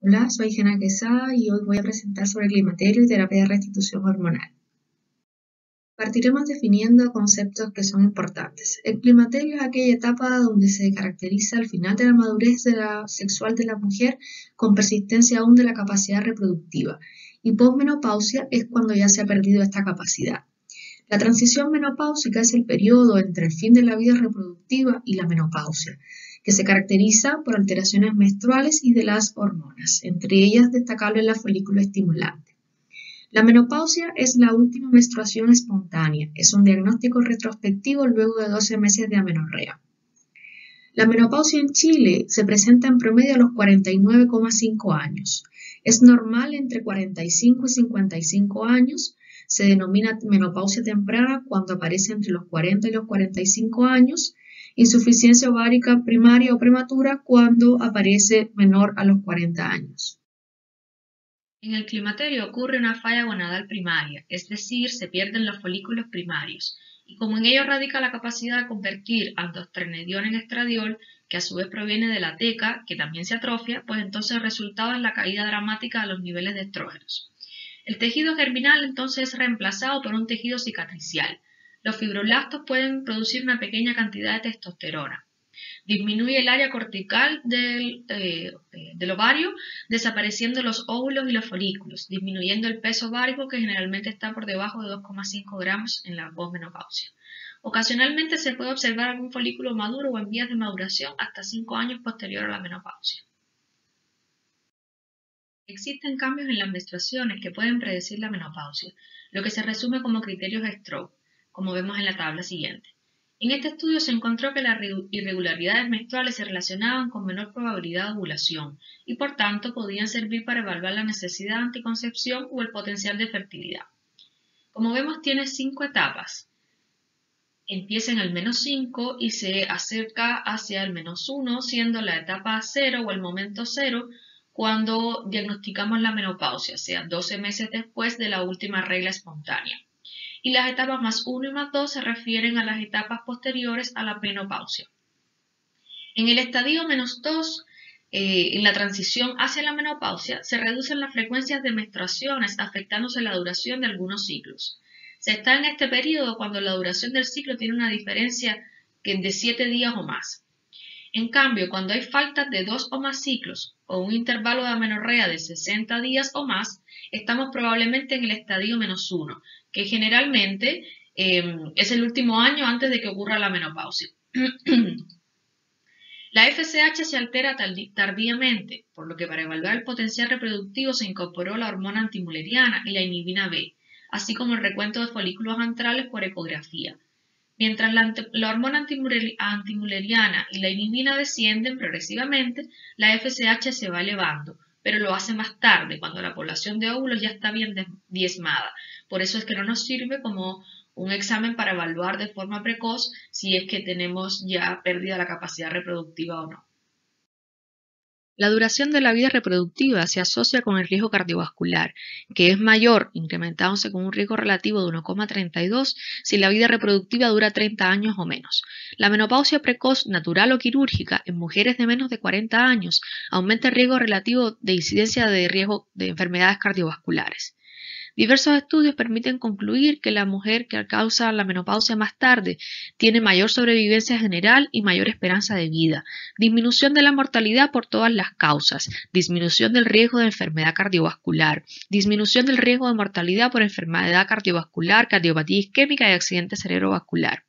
Hola, soy Jena Quesada y hoy voy a presentar sobre climaterio y terapia de restitución hormonal. Partiremos definiendo conceptos que son importantes. El climaterio es aquella etapa donde se caracteriza el final de la madurez sexual de la mujer con persistencia aún de la capacidad reproductiva y posmenopausia es cuando ya se ha perdido esta capacidad. La transición menopáusica es el periodo entre el fin de la vida reproductiva y la menopausia que se caracteriza por alteraciones menstruales y de las hormonas, entre ellas destacable la folículo estimulante. La menopausia es la última menstruación espontánea, es un diagnóstico retrospectivo luego de 12 meses de amenorrea. La menopausia en Chile se presenta en promedio a los 49,5 años. Es normal entre 45 y 55 años. Se denomina menopausia temprana cuando aparece entre los 40 y los 45 años insuficiencia ovárica primaria o prematura cuando aparece menor a los 40 años. En el climaterio ocurre una falla gonadal primaria, es decir, se pierden los folículos primarios, y como en ello radica la capacidad de convertir aldostrenedión en estradiol, que a su vez proviene de la teca, que también se atrofia, pues entonces resultaba en la caída dramática de los niveles de estrógenos. El tejido germinal entonces es reemplazado por un tejido cicatricial, los fibroblastos pueden producir una pequeña cantidad de testosterona. Disminuye el área cortical eh, eh, del, ovario, desapareciendo los óvulos y los folículos, disminuyendo el peso ovárico que generalmente está por debajo de 2,5 gramos en la menopausia. Ocasionalmente se puede observar algún folículo maduro o en vías de maduración hasta 5 años posterior a la menopausia. Existen cambios en las menstruaciones que pueden predecir la menopausia, lo que se resume como criterios de Stroke como vemos en la tabla siguiente. En este estudio se encontró que las irregularidades menstruales se relacionaban con menor probabilidad de ovulación y por tanto podían servir para evaluar la necesidad de anticoncepción o el potencial de fertilidad. Como vemos tiene cinco etapas. Empieza en el menos 5 y se acerca hacia el menos 1, siendo la etapa 0 o el momento 0 cuando diagnosticamos la menopausia, o sea, 12 meses después de la última regla espontánea y las etapas más 1 y más 2 se refieren a las etapas posteriores a la menopausia. En el estadio menos 2, eh, en la transición hacia la menopausia, se reducen las frecuencias de menstruaciones, afectándose la duración de algunos ciclos. Se está en este periodo cuando la duración del ciclo tiene una diferencia de 7 días o más. En cambio, cuando hay falta de 2 o más ciclos o un intervalo de amenorrea de 60 días o más, estamos probablemente en el estadio menos 1, que generalmente em, es el último año antes de que ocurra la menopausia. la FSH se altera tardíamente, por lo que para evaluar el potencial reproductivo se incorporó la hormona antimuleriana y la inhibina B, así como el recuento de folículos antrales por ecografía. Mientras la, hormona antimuleriana y la inhibina descienden progresivamente, la FSH se va elevando, pero lo hace más tarde, cuando la población de óvulos ya está bien diezmada. Por eso es que no nos sirve como un examen para evaluar de forma precoz si es que tenemos ya pérdida de la capacidad reproductiva o no. La duración de la vida reproductiva se asocia con el riesgo cardiovascular, que es mayor, incrementándose con un riesgo relativo de 1,32 si la vida reproductiva dura 30 años o menos. La menopausia precoz, natural o quirúrgica, en mujeres de menos de 40 años, aumenta el riesgo relativo de incidencia de riesgo de enfermedades cardiovasculares. Diversos estudios permiten concluir que la mujer que causa la menopausia más tarde tiene mayor sobrevivencia general y mayor esperanza de vida, disminución de la mortalidad por todas las causas, disminución del riesgo de enfermedad cardiovascular, disminución del riesgo de mortalidad por enfermedad cardiovascular, cardiopatía isquémica y accidente cerebrovascular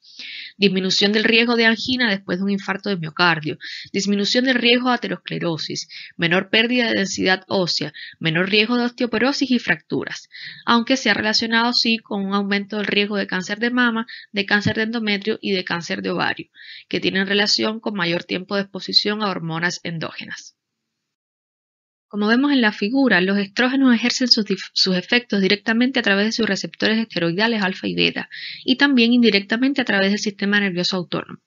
disminución del riesgo de angina después de un infarto de miocardio, disminución del riesgo de aterosclerosis, menor pérdida de densidad ósea, menor riesgo de osteoporosis y fracturas, aunque se ha relacionado sí con un aumento del riesgo de cáncer de mama, de cáncer de endometrio y de cáncer de ovario, que tienen relación con mayor tiempo de exposición a hormonas endógenas. Como vemos en la figura, los estrógenos ejercen sus, efectos directamente a través de sus receptores esteroidales alfa y beta y también indirectamente a través del sistema nervioso autónomo.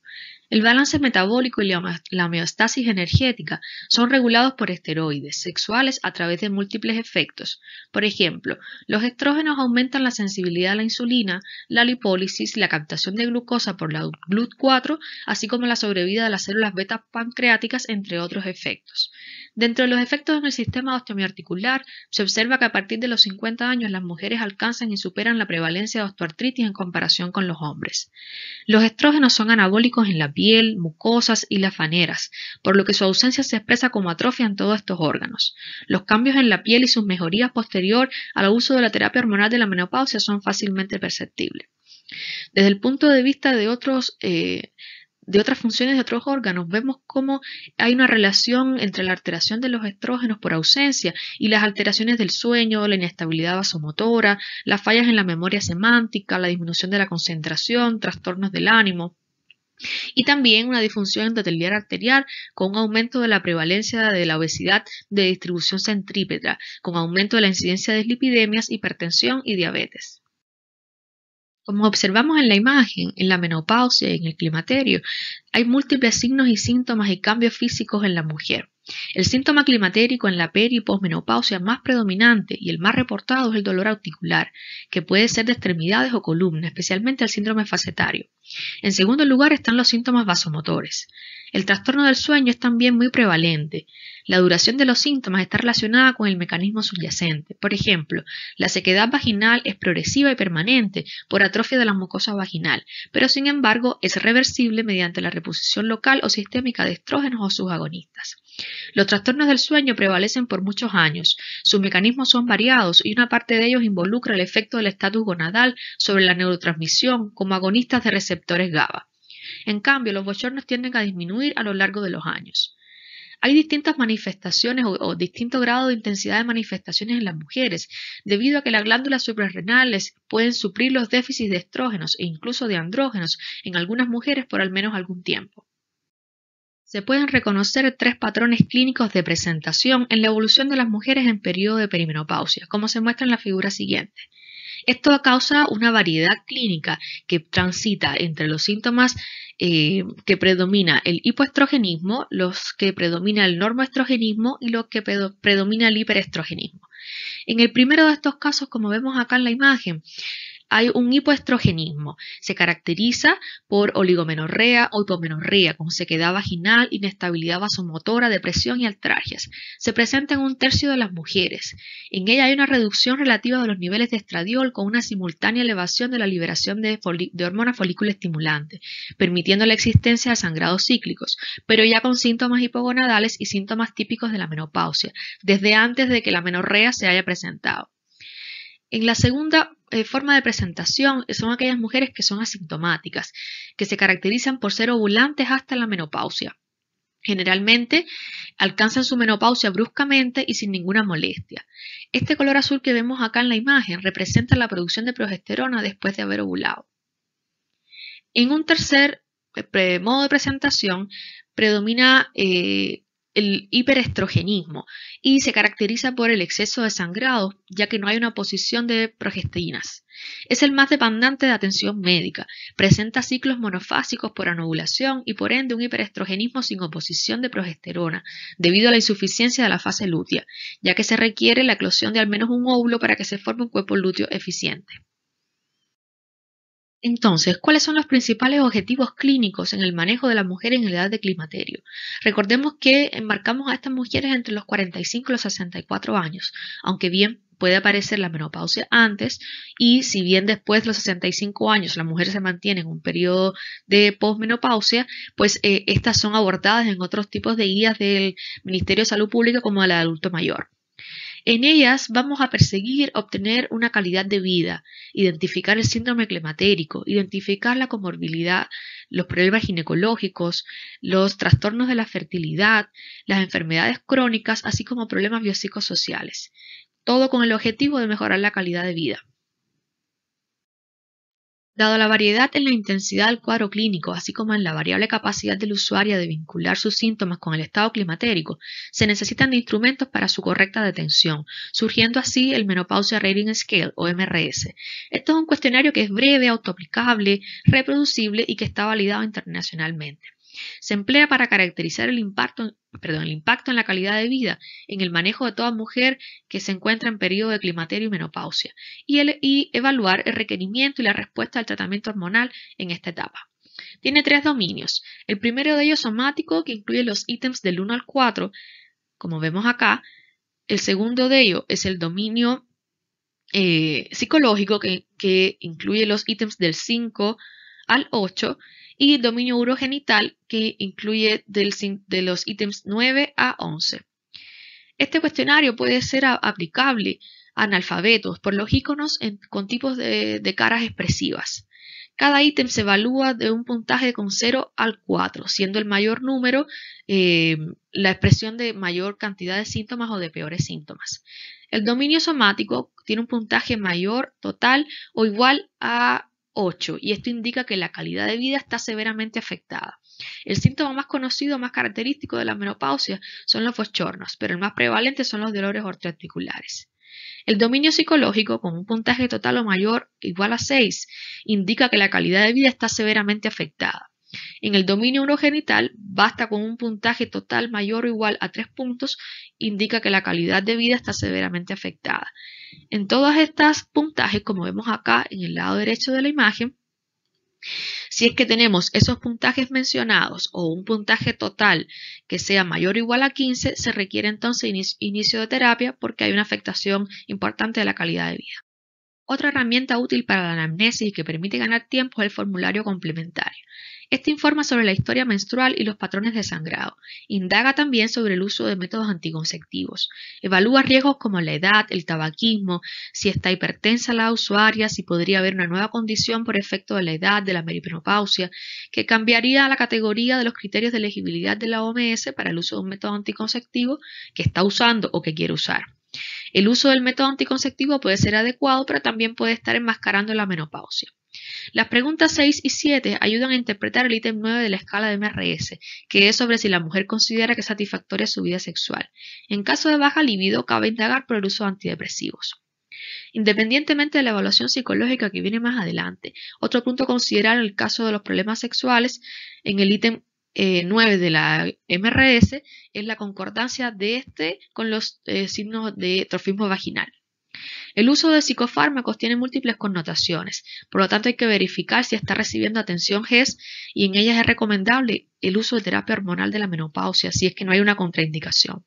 El balance metabólico y la homeostasis energética son regulados por esteroides sexuales a través de múltiples efectos. Por ejemplo, los estrógenos aumentan la sensibilidad a la insulina, la lipólisis, la captación de glucosa por la GLUT4, así como la sobrevida de las células beta pancreáticas, entre otros efectos. Dentro de los efectos en el sistema osteoarticular se observa que a partir de los 50 años las mujeres alcanzan y superan la prevalencia de osteoartritis en comparación con los hombres. Los estrógenos son anabólicos en la piel piel, mucosas y las faneras, por lo que su ausencia se expresa como atrofia en todos estos órganos. Los cambios en la piel y sus mejorías posterior al uso de la terapia hormonal de la menopausia son fácilmente perceptibles. Desde el punto de vista de otros eh, de otras funciones de otros órganos, vemos cómo hay una relación entre la alteración de los estrógenos por ausencia y las alteraciones del sueño, la inestabilidad vasomotora, las fallas en la memoria semántica, la disminución de la concentración, trastornos del ánimo y también una disfunción endotelial arterial con un aumento de la prevalencia de la obesidad de distribución centrípeta, con aumento de la incidencia de lipidemias, hipertensión y diabetes. Como observamos en la imagen, en la menopausia y en el climaterio, hay múltiples signos y síntomas y cambios físicos en la mujer. El síntoma climatérico en la peri y posmenopausia más predominante y el más reportado es el dolor articular, que puede ser de extremidades o columnas, especialmente el síndrome facetario. En segundo lugar están los síntomas vasomotores. El trastorno del sueño es también muy prevalente. La duración de los síntomas está relacionada con el mecanismo subyacente. Por ejemplo, la sequedad vaginal es progresiva y permanente por atrofia de la mucosa vaginal, pero sin embargo es reversible mediante la reposición local o sistémica de estrógenos o sus agonistas. Los trastornos del sueño prevalecen por muchos años. Sus mecanismos son variados y una parte de ellos involucra el efecto del estatus gonadal sobre la neurotransmisión como agonistas de receptores GABA. En cambio, los bochornos tienden a disminuir a lo largo de los años. Hay distintas manifestaciones o, o, distinto grado de intensidad de manifestaciones en las mujeres, debido a que las glándulas suprarrenales pueden suplir los déficits de estrógenos e incluso de andrógenos en algunas mujeres por al menos algún tiempo. Se pueden reconocer tres patrones clínicos de presentación en la evolución de las mujeres en periodo de perimenopausia, como se muestra en la figura siguiente. Esto causa una variedad clínica que transita entre los síntomas eh, que predomina el hipoestrogenismo, los que predomina el normoestrogenismo y los que predomina el hiperestrogenismo. En el primero de estos casos, como vemos acá en la imagen, hay un hipoestrogenismo. Se caracteriza por oligomenorrea o hipomenorrea, con sequedad vaginal, inestabilidad vasomotora, depresión y altragias. Se presenta en un tercio de las mujeres. En ella hay una reducción relativa de los niveles de estradiol con una simultánea elevación de la liberación de, hormona folículo estimulante, permitiendo la existencia de sangrados cíclicos, pero ya con síntomas hipogonadales y síntomas típicos de la menopausia, desde antes de que la menorrea se haya presentado. En la segunda eh, forma de presentación eh, son aquellas mujeres que son asintomáticas, que se caracterizan por ser ovulantes hasta la menopausia. Generalmente alcanzan su menopausia bruscamente y sin ninguna molestia. Este color azul que vemos acá en la imagen representa la producción de progesterona después de haber ovulado. En un tercer eh, modo de presentación predomina el hiperestrogenismo y se caracteriza por el exceso de sangrado, ya que no hay una posición de progestinas. Es el más dependiente de atención médica, presenta ciclos monofásicos por anovulación y por ende un hiperestrogenismo sin oposición de progesterona, debido a la insuficiencia de la fase lútea, ya que se requiere la eclosión de al menos un óvulo para que se forme un cuerpo lúteo eficiente. Entonces, ¿cuáles son los principales objetivos clínicos en el manejo de la mujer en la edad de climaterio? Recordemos que enmarcamos a estas mujeres entre los 45 y los 64 años, aunque bien puede aparecer la menopausia antes y si bien después de los 65 años la mujer se mantiene en un periodo de posmenopausia, pues eh, estas son abordadas en otros tipos de guías del Ministerio de Salud Pública como la de adulto mayor. En ellas vamos a perseguir obtener una calidad de vida, identificar el síndrome climatérico, identificar la comorbilidad, los problemas ginecológicos, los trastornos de la fertilidad, las enfermedades crónicas, así como problemas biopsicosociales. Todo con el objetivo de mejorar la calidad de vida. Dado la variedad en la intensidad del cuadro clínico, así como en la variable capacidad del usuario de vincular sus síntomas con el estado climatérico, se necesitan instrumentos para su correcta detención, surgiendo así el Menopausia Rating Scale o MRS. Esto es un cuestionario que es breve, autoaplicable, reproducible y que está validado internacionalmente. Se emplea para caracterizar el impacto, perdón, el impacto en la calidad de vida, en el manejo de toda mujer que se encuentra en periodo de climaterio y menopausia, y, evaluar el requerimiento y la respuesta al tratamiento hormonal en esta etapa. Tiene tres dominios. El primero de ellos somático, que incluye los ítems del 1 al 4, como vemos acá. El segundo de ellos es el dominio eh, psicológico, que, que, incluye los ítems del 5 al 8 y dominio urogenital que incluye de los ítems 9 a 11. Este cuestionario puede ser aplicable a analfabetos por los iconos con tipos de, caras expresivas. Cada ítem se evalúa de un puntaje con 0 al 4, siendo el mayor número eh, la expresión de mayor cantidad de síntomas o de peores síntomas. El dominio somático tiene un puntaje mayor, total o igual a 8 y esto indica que la calidad de vida está severamente afectada. El síntoma más conocido, más característico de la menopausia son los foschornos, pero el más prevalente son los dolores ortoarticulares. El dominio psicológico, con un puntaje total o mayor igual a 6, indica que la calidad de vida está severamente afectada. En el dominio urogenital, basta con un puntaje total mayor o igual a 3 puntos, indica que la calidad de vida está severamente afectada. En todas estas puntajes, como vemos acá en el lado derecho de la imagen, si es que tenemos esos puntajes mencionados o un puntaje total que sea mayor o igual a 15, se requiere entonces inicio de terapia porque hay una afectación importante de la calidad de vida. Otra herramienta útil para la anamnesis y que permite ganar tiempo es el formulario complementario. Este informa sobre la historia menstrual y los patrones de sangrado. Indaga también sobre el uso de métodos anticonceptivos. Evalúa riesgos como la edad, el tabaquismo, si está hipertensa la usuaria, si podría haber una nueva condición por efecto de la edad, de la perimenopausia, que cambiaría la categoría de los criterios de elegibilidad de la OMS para el uso de un método anticonceptivo que está usando o que quiere usar. El uso del método anticonceptivo puede ser adecuado, pero también puede estar enmascarando la menopausia. Las preguntas 6 y 7 ayudan a interpretar el ítem 9 de la escala de MRS, que es sobre si la mujer considera que es satisfactoria su vida sexual. En caso de baja libido, cabe indagar por el uso de antidepresivos. Independientemente de la evaluación psicológica que viene más adelante, otro punto a considerar en el caso de los problemas sexuales en el ítem 9 eh, de la MRS es la concordancia de este con los eh, signos de trofismo vaginal. El uso de psicofármacos tiene múltiples connotaciones, por lo tanto hay que verificar si está recibiendo atención GES y en ellas es recomendable el uso de terapia hormonal de la menopausia si es que no hay una contraindicación.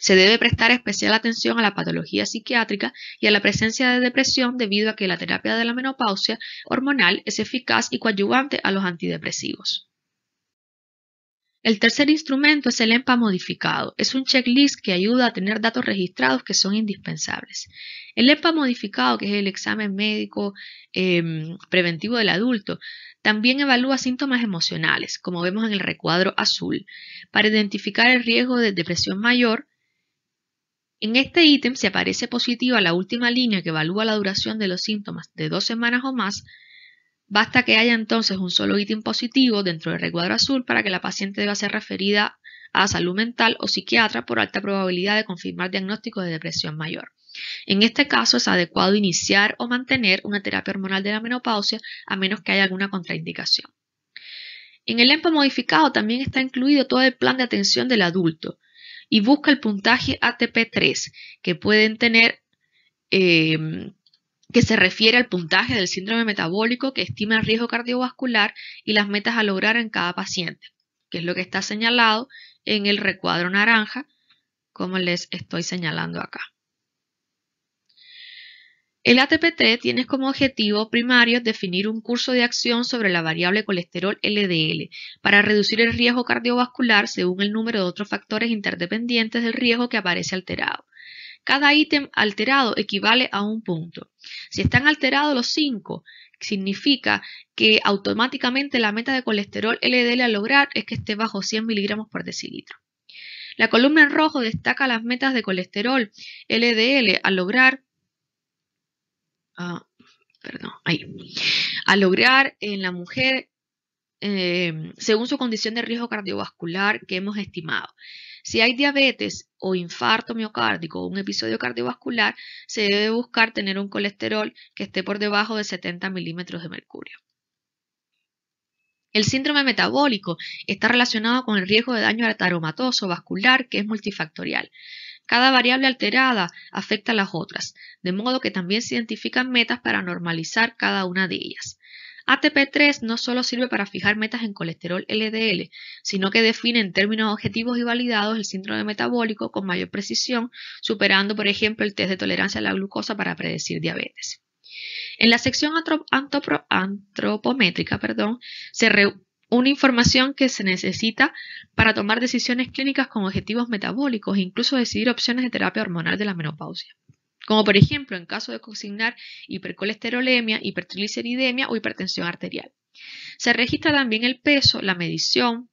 Se debe prestar especial atención a la patología psiquiátrica y a la presencia de depresión debido a que la terapia de la menopausia hormonal es eficaz y coadyuvante a los antidepresivos. El tercer instrumento es el EMPA modificado. Es un checklist que ayuda a tener datos registrados que son indispensables. El EMPA modificado, que es el examen médico em, preventivo del adulto, también evalúa síntomas emocionales, como vemos en el recuadro azul, para identificar el riesgo de depresión mayor. En este ítem, se aparece positiva la última línea que evalúa la duración de los síntomas de dos semanas o más, Basta que haya entonces un solo ítem positivo dentro del recuadro azul para que la paciente deba ser referida a salud mental o psiquiatra por alta probabilidad de confirmar diagnóstico de depresión mayor. En este caso es adecuado iniciar o mantener una terapia hormonal de la menopausia a menos que haya alguna contraindicación. En el EMPA modificado también está incluido todo el plan de atención del adulto y busca el puntaje ATP3 que pueden tener eh, que se refiere al puntaje del síndrome metabólico que estima el riesgo cardiovascular y las metas a lograr en cada paciente, que es lo que está señalado en el recuadro naranja, como les estoy señalando acá. El ATP3 tiene como objetivo primario definir un curso de acción sobre la variable colesterol LDL para reducir el riesgo cardiovascular según el número de otros factores interdependientes del riesgo que aparece alterado. Cada ítem alterado equivale a un punto. Si están alterados los 5, significa que automáticamente la meta de colesterol LDL a lograr es que esté bajo 100 miligramos por decilitro. La columna en rojo destaca las metas de colesterol LDL a lograr, a ah, lograr en la mujer eh, según su condición de riesgo cardiovascular que hemos estimado. Si hay diabetes o infarto miocárdico o un episodio cardiovascular, se debe buscar tener un colesterol que esté por debajo de 70 milímetros de mercurio. El síndrome metabólico está relacionado con el riesgo de daño aromatoso vascular, que es multifactorial. Cada variable alterada afecta a las otras, de modo que también se identifican metas para normalizar cada una de ellas. ATP3 no solo sirve para fijar metas en colesterol LDL, sino que define en términos objetivos y validados el síndrome metabólico con mayor precisión, superando, por ejemplo, el test de tolerancia a la glucosa para predecir diabetes. En la sección antropométrica perdón, se reúne información que se necesita para tomar decisiones clínicas con objetivos metabólicos e incluso decidir opciones de terapia hormonal de la menopausia como por ejemplo en caso de consignar hipercolesterolemia, hipertrigliceridemia o hipertensión arterial. Se registra también el peso, la medición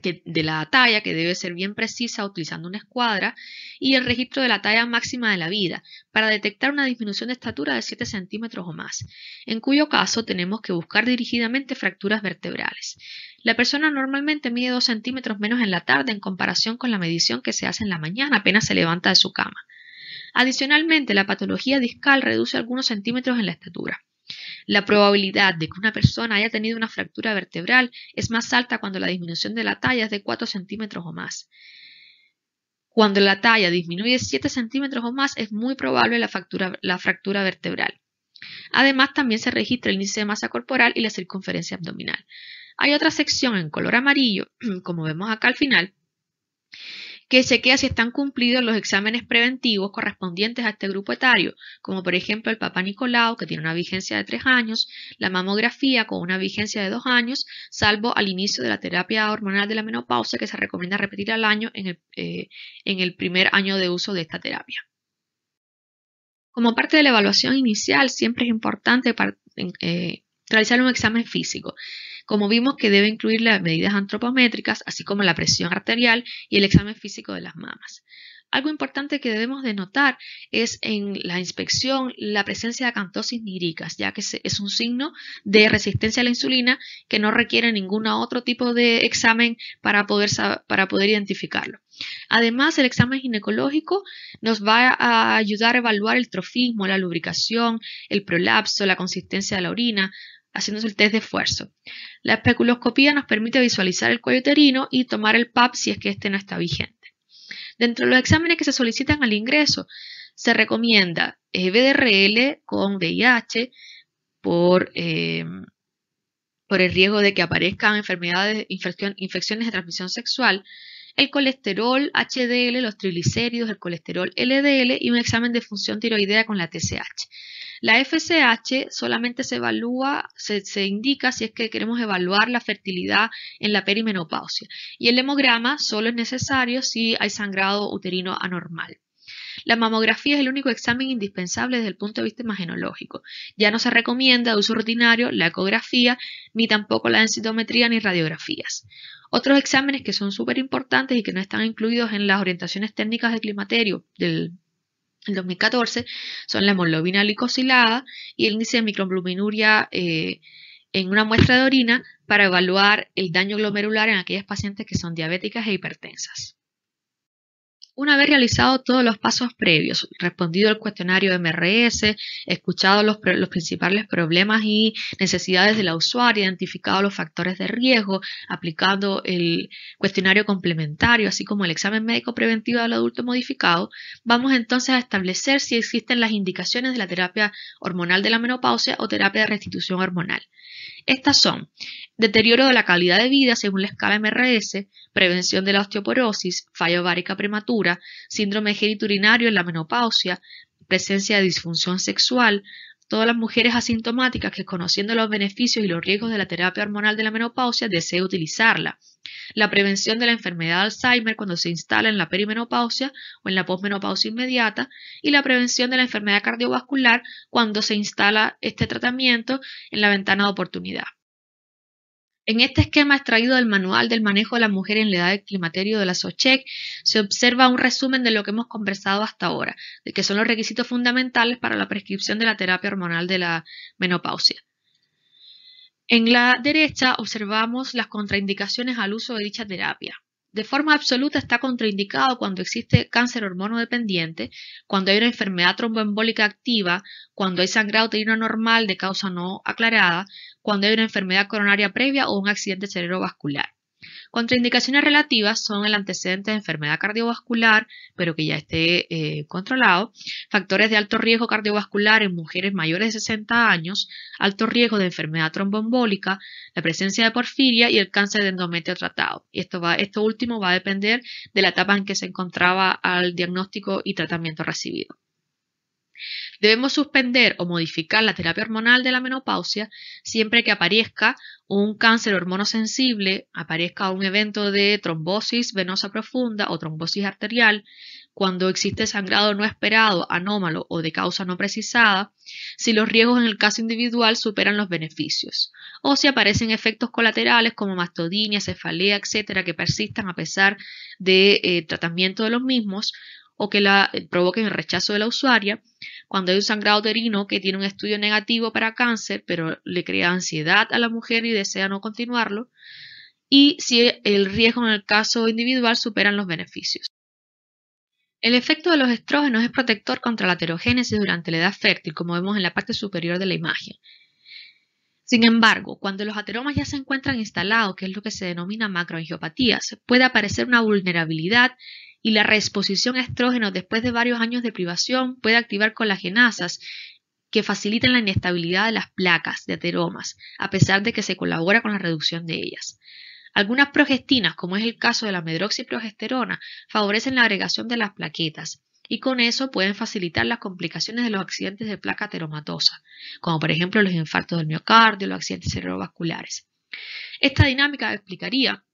de la talla, que debe ser bien precisa utilizando una escuadra, y el registro de la talla máxima de la vida, para detectar una disminución de estatura de 7 centímetros o más, en cuyo caso tenemos que buscar dirigidamente fracturas vertebrales. La persona normalmente mide 2 centímetros menos en la tarde en comparación con la medición que se hace en la mañana apenas se levanta de su cama. Adicionalmente, la patología discal reduce algunos centímetros en la estatura. La probabilidad de que una persona haya tenido una fractura vertebral es más alta cuando la disminución de la talla es de 4 centímetros o más. Cuando la talla disminuye 7 centímetros o más, es muy probable la fractura, la fractura vertebral. Además, también se registra el índice de masa corporal y la circunferencia abdominal. Hay otra sección en color amarillo, como vemos acá al final, que se queda si están cumplidos los exámenes preventivos correspondientes a este grupo etario, como por ejemplo el papá Nicolau, que tiene una vigencia de tres años, la mamografía con una vigencia de dos años, salvo al inicio de la terapia hormonal de la menopausia, que se recomienda repetir al año en el, eh, primer año de uso de esta terapia. Como parte de la evaluación inicial, siempre es importante eh, realizar un examen físico como vimos que debe incluir las medidas antropométricas, así como la presión arterial y el examen físico de las mamas. Algo importante que debemos de notar es en la inspección la presencia de acantosis níricas, ya que es un signo de resistencia a la insulina que no requiere ningún otro tipo de examen para poder, para poder identificarlo. Además, el examen ginecológico nos va a ayudar a evaluar el trofismo, la lubricación, el prolapso, la consistencia de la orina, haciéndose el test de esfuerzo. La especuloscopía nos permite visualizar el cuello uterino y tomar el PAP si es que este no está vigente. Dentro de los exámenes que se solicitan al ingreso, se recomienda eh, BDRL con VIH eh, por, el riesgo de que aparezcan enfermedades, infecciones de transmisión sexual, el colesterol HDL, los triglicéridos, el colesterol LDL y un examen de función tiroidea con la TSH. La FSH solamente se evalúa, se, indica si es que queremos evaluar la fertilidad en la perimenopausia. Y el hemograma solo es necesario si hay sangrado uterino anormal. La mamografía es el único examen indispensable desde el punto de vista imagenológico. Ya no se recomienda de uso rutinario la ecografía, ni tampoco la densitometría ni radiografías. Otros exámenes que son súper importantes y que no están incluidos en las orientaciones técnicas de climaterio del 2014 son la hemoglobina glicosilada y el índice de microbluminuria eh, en una muestra de orina para evaluar el daño glomerular en aquellas pacientes que son diabéticas e hipertensas una vez realizado todos los pasos previos, respondido al cuestionario MRS, escuchado los, principales problemas y necesidades del usuario, usuaria, identificado los factores de riesgo, aplicando el cuestionario complementario, así como el examen médico preventivo del adulto modificado, vamos entonces a establecer si existen las indicaciones de la terapia hormonal de la menopausia o terapia de restitución hormonal. Estas son deterioro de la calidad de vida según la escala MRS, prevención de la osteoporosis, falla ovárica prematura, síndrome geniturinario en la menopausia, presencia de disfunción sexual, todas las mujeres asintomáticas que conociendo los beneficios y los riesgos de la terapia hormonal de la menopausia deseen utilizarla. La prevención de la enfermedad de Alzheimer cuando se instala en la perimenopausia o en la posmenopausia inmediata y la prevención de la enfermedad cardiovascular cuando se instala este tratamiento en la ventana de oportunidad. En este esquema extraído del Manual del Manejo de la Mujer en la Edad de Climaterio de la SOCHEC, se observa un resumen de lo que hemos conversado hasta ahora, de que son los requisitos fundamentales para la prescripción de la terapia hormonal de la menopausia. En la derecha observamos las contraindicaciones al uso de dicha terapia de forma absoluta está contraindicado cuando existe cáncer hormonodependiente, cuando hay una enfermedad tromboembólica activa, cuando hay sangrado uterino normal de causa no aclarada, cuando hay una enfermedad coronaria previa o un accidente cerebrovascular. Contraindicaciones relativas son el antecedente de enfermedad cardiovascular, pero que ya esté eh, controlado, factores de alto riesgo cardiovascular en mujeres mayores de 60 años, alto riesgo de enfermedad trombombólica la presencia de porfiria y el cáncer de endometrio tratado. esto, esto último va a depender de la etapa en que se encontraba al diagnóstico y tratamiento recibido. Debemos suspender o modificar la terapia hormonal de la menopausia siempre que aparezca un cáncer hormonosensible, aparezca un evento de trombosis venosa profunda o trombosis arterial, cuando existe sangrado no esperado, anómalo o de causa no precisada, si los riesgos en el caso individual superan los beneficios, o si aparecen efectos colaterales como mastodinia, cefalea, etcétera, que persistan a pesar de eh, tratamiento de los mismos, o que la, eh, provoquen el rechazo de la usuaria, cuando hay un sangrado uterino que tiene un estudio negativo para cáncer, pero le crea ansiedad a la mujer y desea no continuarlo, y si el riesgo en el caso individual superan los beneficios. El efecto de los estrógenos es protector contra la aterogénesis durante la edad fértil, como vemos en la parte superior de la imagen. Sin embargo, cuando los ateromas ya se encuentran instalados, que es lo que se denomina macroangiopatías, puede aparecer una vulnerabilidad y la reexposición a estrógenos después de varios años de privación puede activar colagenasas que facilitan la inestabilidad de las placas de ateromas, a pesar de que se colabora con la reducción de ellas. Algunas progestinas, como es el caso de la medroxiprogesterona, favorecen la agregación de las plaquetas y con eso pueden facilitar las complicaciones de los accidentes de placa ateromatosa, como por ejemplo los infartos del miocardio, los accidentes cerebrovasculares. Esta dinámica explicaría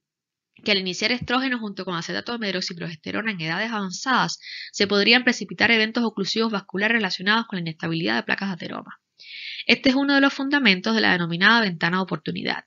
que al iniciar estrógeno junto con acetato de progesterona en edades avanzadas se podrían precipitar eventos oclusivos vasculares relacionados con la inestabilidad de placas de ateroma. Este es uno de los fundamentos de la denominada ventana de oportunidad.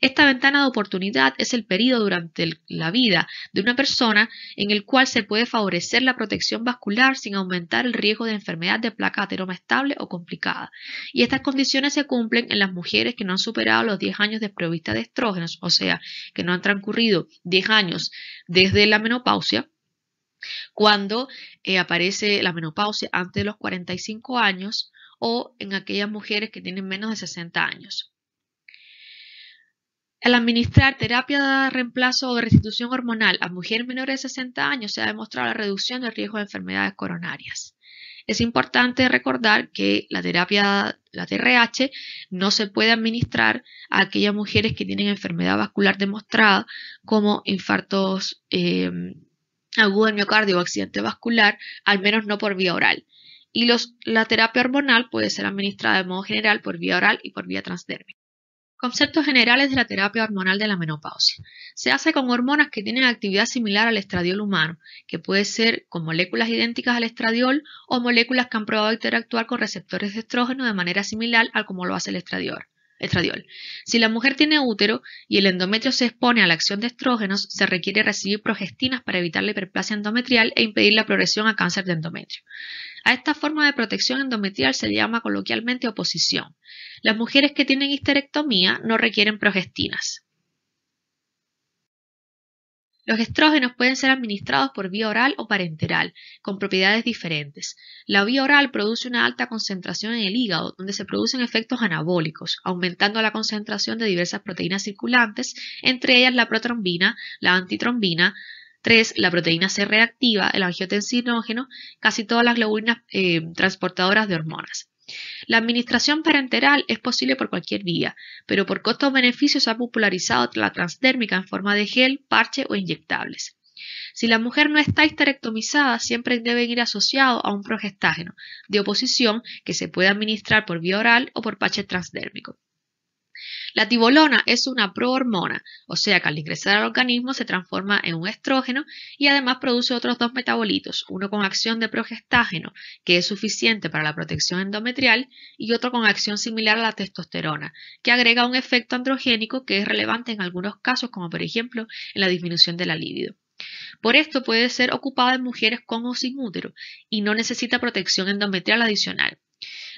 Esta ventana de oportunidad es el periodo durante la vida de una persona en el cual se puede favorecer la protección vascular sin aumentar el riesgo de enfermedad de placa ateroma estable o complicada. Y estas condiciones se cumplen en las mujeres que no han superado los 10 años de prevista de estrógenos, o sea, que no han transcurrido 10 años desde la menopausia cuando eh, aparece la menopausia antes de los 45 años o en aquellas mujeres que tienen menos de 60 años. Al administrar terapia de reemplazo o restitución hormonal a mujeres menores de 60 años se ha demostrado la reducción del riesgo de enfermedades coronarias. Es importante recordar que la terapia, la TRH, no se puede administrar a aquellas mujeres que tienen enfermedad vascular demostrada como infartos eh, em, agudos miocardio o accidente vascular, al menos no por vía oral. Y la terapia hormonal puede ser administrada de modo general por vía oral y por vía transdérmica. Conceptos generales de la terapia hormonal de la menopausia. Se hace con hormonas que tienen actividad similar al estradiol humano, que puede ser con moléculas idénticas al estradiol o moléculas que han probado interactuar con receptores de estrógeno de manera similar al como lo hace el estradiol estradiol. Si la mujer tiene útero y el endometrio se expone a la acción de estrógenos, se requiere recibir progestinas para evitar la hiperplasia endometrial e impedir la progresión a cáncer de endometrio. A esta forma de protección endometrial se llama coloquialmente oposición. Las mujeres que tienen histerectomía no requieren progestinas. Los estrógenos pueden ser administrados por vía oral o parenteral, con propiedades diferentes. La vía oral produce una alta concentración en el hígado, donde se producen efectos anabólicos, aumentando la concentración de diversas proteínas circulantes, entre ellas la protrombina, la antitrombina, 3. La proteína C reactiva, el angiotensinógeno, casi todas las globulinas eh, transportadoras de hormonas. La administración parenteral es posible por cualquier vía, pero por costo-beneficio se ha popularizado la transdérmica en forma de gel, parche o inyectables. Si la mujer no está histerectomizada, siempre debe ir asociado a un progestágeno de oposición que se puede administrar por vía oral o por parche transdérmico. La tibolona es una prohormona, o sea que al ingresar al organismo se transforma en un estrógeno y además produce otros dos metabolitos, uno con acción de progestágeno, que es suficiente para la protección endometrial, y otro con acción similar a la testosterona, que agrega un efecto androgénico que es relevante en algunos casos, como por ejemplo en la disminución de la libido. Por esto puede ser ocupada en mujeres con o sin útero y no necesita protección endometrial adicional.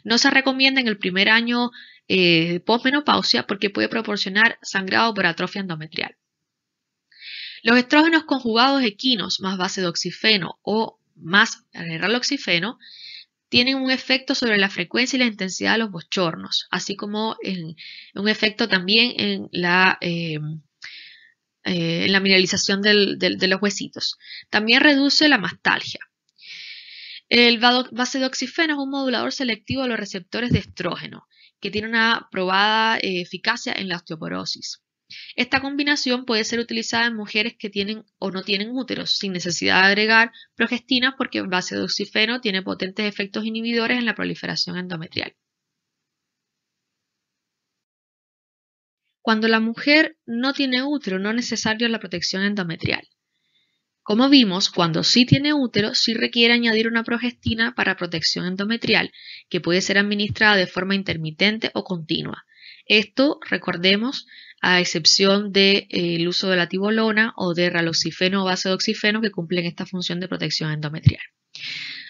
No se recomienda en el primer año de eh, postmenopausia porque puede proporcionar sangrado por atrofia endometrial. Los estrógenos conjugados equinos más base de oxifeno o más oxifeno tienen un efecto sobre la frecuencia y la intensidad de los bochornos, así como un efecto también en la, eh, eh, mineralización de los huesitos. También reduce la mastalgia. El oxifeno es un modulador selectivo de los receptores de estrógeno, que tiene una probada eh, eficacia en la osteoporosis. Esta combinación puede ser utilizada en mujeres que tienen o no tienen úteros, sin necesidad de agregar progestinas porque el oxifeno tiene potentes efectos inhibidores en la proliferación endometrial. Cuando la mujer no tiene útero, no es necesario la protección endometrial. Como vimos, cuando sí tiene útero, sí requiere añadir una progestina para protección endometrial, que puede ser administrada de forma intermitente o continua. Esto, recordemos, a excepción del eh, uso de la tibolona o de raloxifeno o base de oxifeno que cumplen esta función de protección endometrial.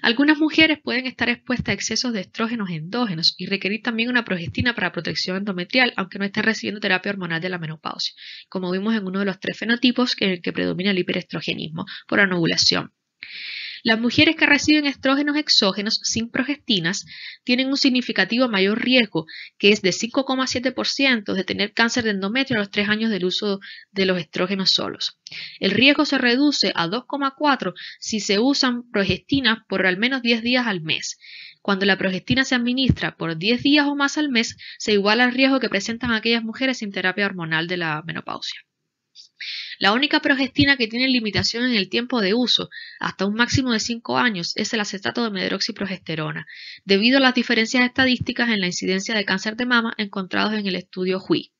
Algunas mujeres pueden estar expuestas a excesos de estrógenos endógenos y requerir también una progestina para protección endometrial, aunque no estén recibiendo terapia hormonal de la menopausia, como vimos en uno de los tres fenotipos en el que predomina el hiperestrogenismo por anovulación. Las mujeres que reciben estrógenos exógenos sin progestinas tienen un significativo mayor riesgo, que es de 5,7% de tener cáncer de endometrio a los 3 años del uso de los estrógenos solos. El riesgo se reduce a 2,4 si se usan progestinas por al menos 10 días al mes. Cuando la progestina se administra por 10 días o más al mes, se iguala al riesgo que presentan aquellas mujeres sin terapia hormonal de la menopausia. La única progestina que tiene limitación en el tiempo de uso, hasta un máximo de 5 años, es el acetato de medroxiprogesterona, debido a las diferencias estadísticas en la incidencia de cáncer de mama encontrados en el estudio HUI.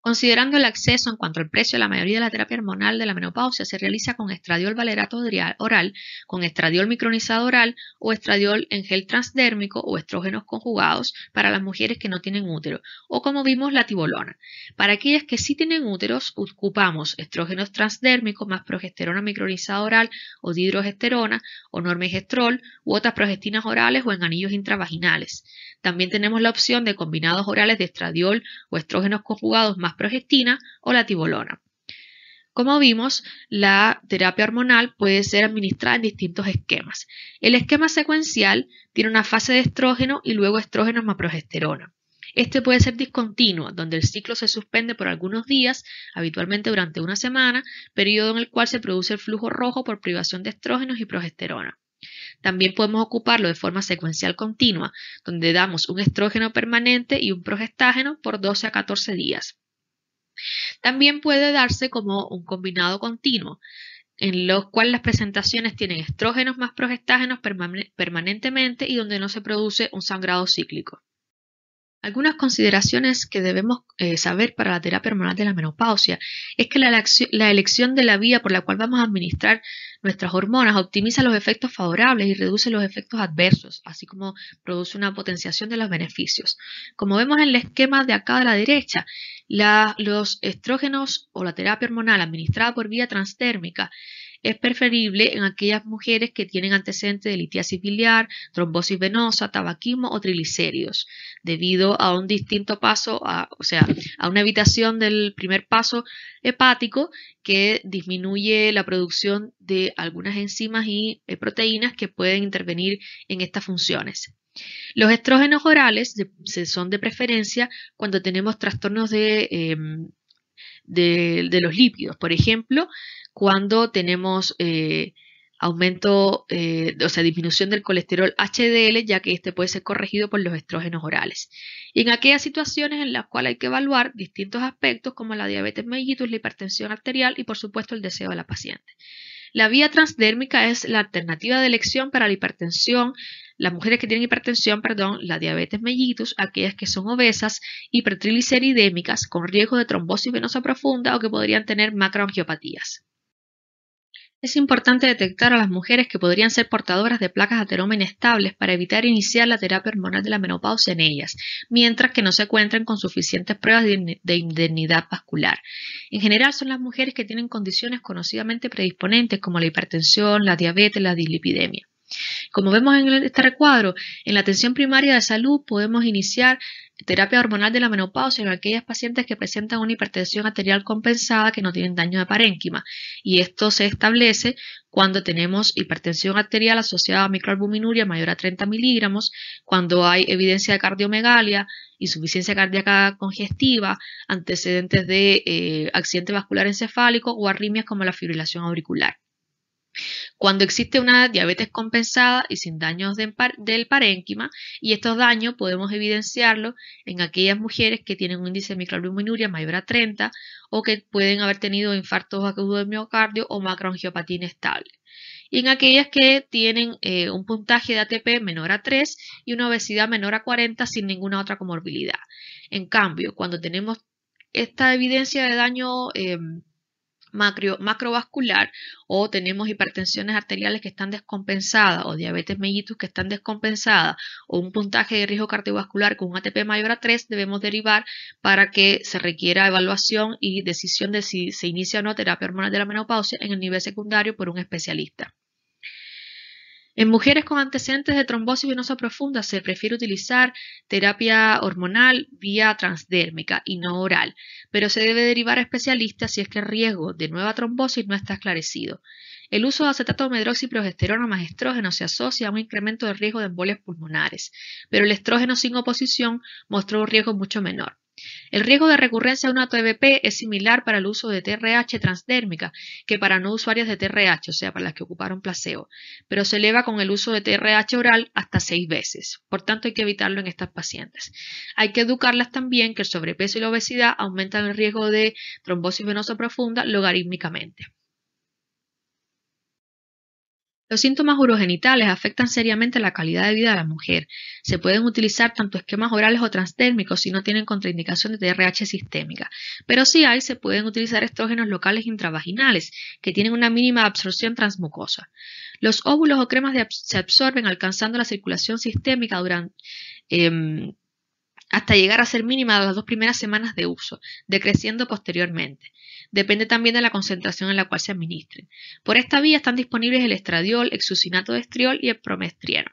Considerando el acceso en cuanto al precio, la mayoría de la terapia hormonal de la menopausia se realiza con estradiol valerato oral, con estradiol micronizado oral o estradiol en gel transdérmico o estrógenos conjugados para las mujeres que no tienen útero o como vimos la tibolona. Para aquellas que sí tienen úteros, ocupamos estrógenos transdérmicos más progesterona micronizada oral o dihidrogesterona o normegestrol u otras progestinas orales o en anillos intravaginales. También tenemos la opción de combinados orales de estradiol o estrógenos conjugados más progestina o la tibolona. Como vimos, la terapia hormonal puede ser administrada en distintos esquemas. El esquema secuencial tiene una fase de estrógeno y luego estrógenos más progesterona. Este puede ser discontinuo, donde el ciclo se suspende por algunos días, habitualmente durante una semana, periodo en el cual se produce el flujo rojo por privación de estrógenos y progesterona. También podemos ocuparlo de forma secuencial continua, donde damos un estrógeno permanente y un progestágeno por 12 a 14 días. También puede darse como un combinado continuo, en los cuales las presentaciones tienen estrógenos más progestágenos permanentemente y donde no se produce un sangrado cíclico. Algunas consideraciones que debemos eh, saber para la terapia hormonal de la menopausia es que la, elección de la vía por la cual vamos a administrar nuestras hormonas optimiza los efectos favorables y reduce los efectos adversos, así como produce una potenciación de los beneficios. Como vemos en el esquema de acá a la derecha, los estrógenos o la terapia hormonal administrada por vía transtérmica es preferible en aquellas mujeres que tienen antecedentes de litiasis biliar, trombosis venosa, tabaquismo o triglicéridos, debido a un distinto paso, o sea, a una evitación del primer paso hepático que disminuye la producción de algunas enzimas y eh, proteínas que pueden intervenir en estas funciones. Los estrógenos orales son de preferencia cuando tenemos trastornos de em, de, los lípidos. Por ejemplo, cuando tenemos eh, aumento, eh, o sea, disminución del colesterol HDL, ya que este puede ser corregido por los estrógenos orales. Y en aquellas situaciones en las cuales hay que evaluar distintos aspectos como la diabetes mellitus, la hipertensión arterial y, por supuesto, el deseo de la paciente. La vía transdérmica es la alternativa de elección para la hipertensión, las mujeres que tienen hipertensión, perdón, la diabetes mellitus, aquellas que son obesas, hipertrigliceridémicas, con riesgo de trombosis venosa profunda o que podrían tener macroangiopatías. Es importante detectar a las mujeres que podrían ser portadoras de placas ateroma inestables para evitar iniciar la terapia hormonal de la menopausia en ellas, mientras que no se encuentren con suficientes pruebas de indemnidad vascular. En general son las mujeres que tienen condiciones conocidamente predisponentes como la hipertensión, la diabetes, la dislipidemia. Como vemos en este recuadro, en la atención primaria de salud podemos iniciar terapia hormonal de la menopausia en aquellas pacientes que presentan una hipertensión arterial compensada que no tienen daño de parénquima. Y esto se establece cuando tenemos hipertensión arterial asociada a microalbuminuria mayor a 30 miligramos, cuando hay evidencia de cardiomegalia, insuficiencia cardíaca congestiva, antecedentes de eh, accidente vascular encefálico o arritmias como la fibrilación auricular cuando existe una diabetes compensada y sin daños del parénquima, y estos daños podemos evidenciarlo en aquellas mujeres que tienen un índice de microalbuminuria mayor a 30 o que pueden haber tenido infartos agudos de miocardio o macroangiopatía inestable. Y en aquellas que tienen eh, un puntaje de ATP menor a 3 y una obesidad menor a 40 sin ninguna otra comorbilidad. En cambio, cuando tenemos esta evidencia de daño em, macrovascular o tenemos hipertensiones arteriales que están descompensadas o diabetes mellitus que están descompensadas o un puntaje de riesgo cardiovascular con un ATP mayor a 3 debemos derivar para que se requiera evaluación y decisión de si se inicia o no terapia hormonal de la menopausia en el nivel secundario por un especialista. En mujeres con antecedentes de trombosis venosa profunda se prefiere utilizar terapia hormonal vía transdérmica y no oral, pero se debe derivar a especialistas si es que el riesgo de nueva trombosis no está esclarecido. El uso de acetato de medroxiprogesterona más estrógeno se asocia a un incremento de riesgo de embolias pulmonares, pero el estrógeno sin oposición mostró un riesgo mucho menor. El riesgo de recurrencia a una TBP es similar para el uso de TRH transdérmica que para no usuarias de TRH, o sea, para las que ocuparon placebo, pero se eleva con el uso de TRH oral hasta seis veces. Por tanto, hay que evitarlo en estas pacientes. Hay que educarlas también que el sobrepeso y la obesidad aumentan el riesgo de trombosis venosa profunda logarítmicamente. Los síntomas urogenitales afectan seriamente la calidad de vida de la mujer. Se pueden utilizar tanto esquemas orales o transtérmicos si no tienen contraindicación de TRH sistémica, pero si hay, se pueden utilizar estrógenos locales intravaginales, que tienen una mínima absorción transmucosa. Los óvulos o cremas se absorben alcanzando la circulación sistémica durante, em, hasta llegar a ser mínima las dos primeras semanas de uso, decreciendo posteriormente. Depende también de la concentración en la cual se administren. Por esta vía están disponibles el estradiol, exucinato de estriol y el promestrieno.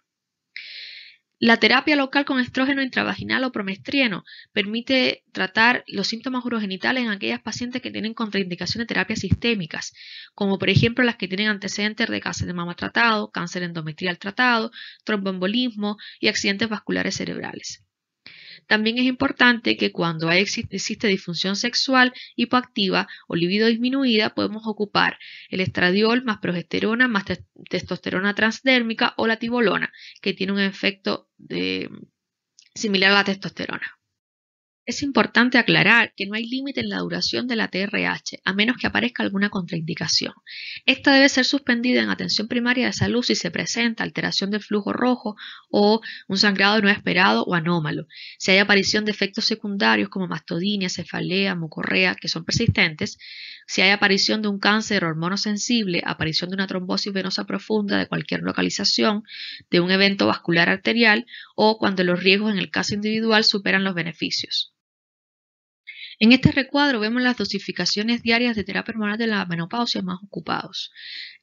La terapia local con estrógeno intravaginal o promestrieno permite tratar los síntomas urogenitales en aquellas pacientes que tienen contraindicaciones de terapias sistémicas, como por ejemplo las que tienen antecedentes de cáncer de mama tratado, cáncer endometrial tratado, tromboembolismo y accidentes vasculares cerebrales. También es importante que cuando existe disfunción sexual hipoactiva o libido disminuida, podemos ocupar el estradiol más progesterona más testosterona transdérmica o la tibolona, que tiene un efecto de, similar a la testosterona. Es importante aclarar que no hay límite en la duración de la TRH, a menos que aparezca alguna contraindicación. Esta debe ser suspendida en atención primaria de salud si se presenta alteración del flujo rojo o un sangrado no esperado o anómalo, si hay aparición de efectos secundarios como mastodinia, cefalea, mucorrea, que son persistentes, si hay aparición de un cáncer sensible, aparición de una trombosis venosa profunda de cualquier localización, de un evento vascular arterial o cuando los riesgos en el caso individual superan los beneficios. En este recuadro vemos las dosificaciones diarias de terapia hormonal de la menopausia más ocupados.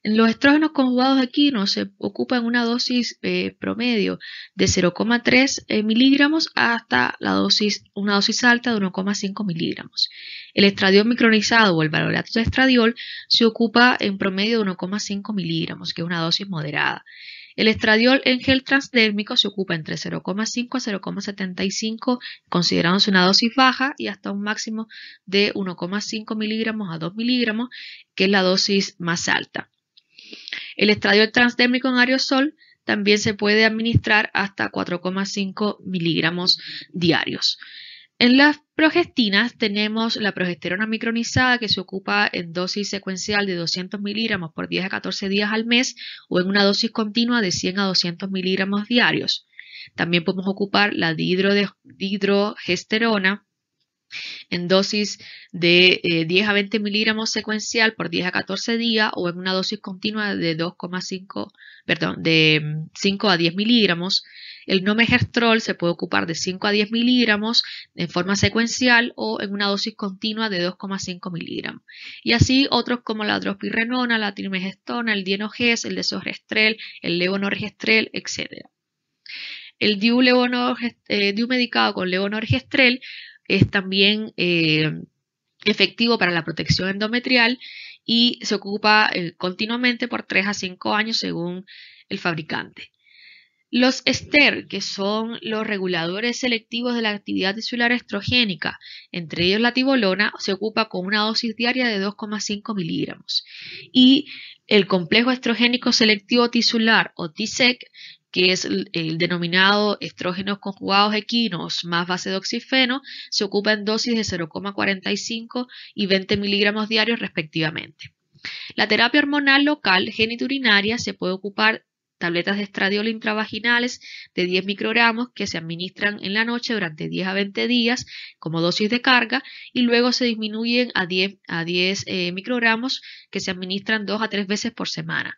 En los estrógenos conjugados aquí no se ocupan una dosis eh, promedio de 0,3 eh, miligramos hasta la dosis, una dosis alta de 1,5 miligramos. El estradiol micronizado o el valorato de estradiol se ocupa en promedio de 1,5 miligramos, que es una dosis moderada. El estradiol en gel transdérmico se ocupa entre 0,5 a 0,75, considerándose una dosis baja y hasta un máximo de 1,5 miligramos a 2 miligramos, que es la dosis más alta. El estradiol transdérmico en aerosol también se puede administrar hasta 4,5 miligramos diarios. En las progestinas tenemos la progesterona micronizada que se ocupa en dosis secuencial de 200 miligramos por 10 a 14 días al mes o en una dosis continua de 100 a 200 miligramos diarios. También podemos ocupar la dihidro, en dosis de 10 eh, a 20 miligramos secuencial por 10 a 14 días o en una dosis continua de 2,5, perdón, de 5 mm, a 10 miligramos. El nomegestrol se puede ocupar de 5 a 10 miligramos en forma secuencial o en una dosis continua de 2,5 miligramos. Y así otros como la drospirenona, la trimegestona, el dienoges, el desogestrel, el levonorgestrel, etc. El eh, diumedicado con levonorgestrel es también eh, efectivo para la protección endometrial y se ocupa eh, continuamente por 3 a 5 años según el fabricante. Los ester, que son los reguladores selectivos de la actividad tisular estrogénica, entre ellos la tibolona, se ocupa con una dosis diaria de 2,5 miligramos. Y el complejo estrogénico selectivo tisular o TISEC que es el denominado estrógenos conjugados equinos más base de oxifeno, se ocupa en dosis de 0,45 y 20 miligramos diarios respectivamente. La terapia hormonal local geniturinaria se puede ocupar tabletas de estradiol intravaginales de 10 microgramos que se administran en la noche durante 10 a 20 días como dosis de carga y luego se disminuyen a 10, a 10 eh, microgramos que se administran dos a tres veces por semana.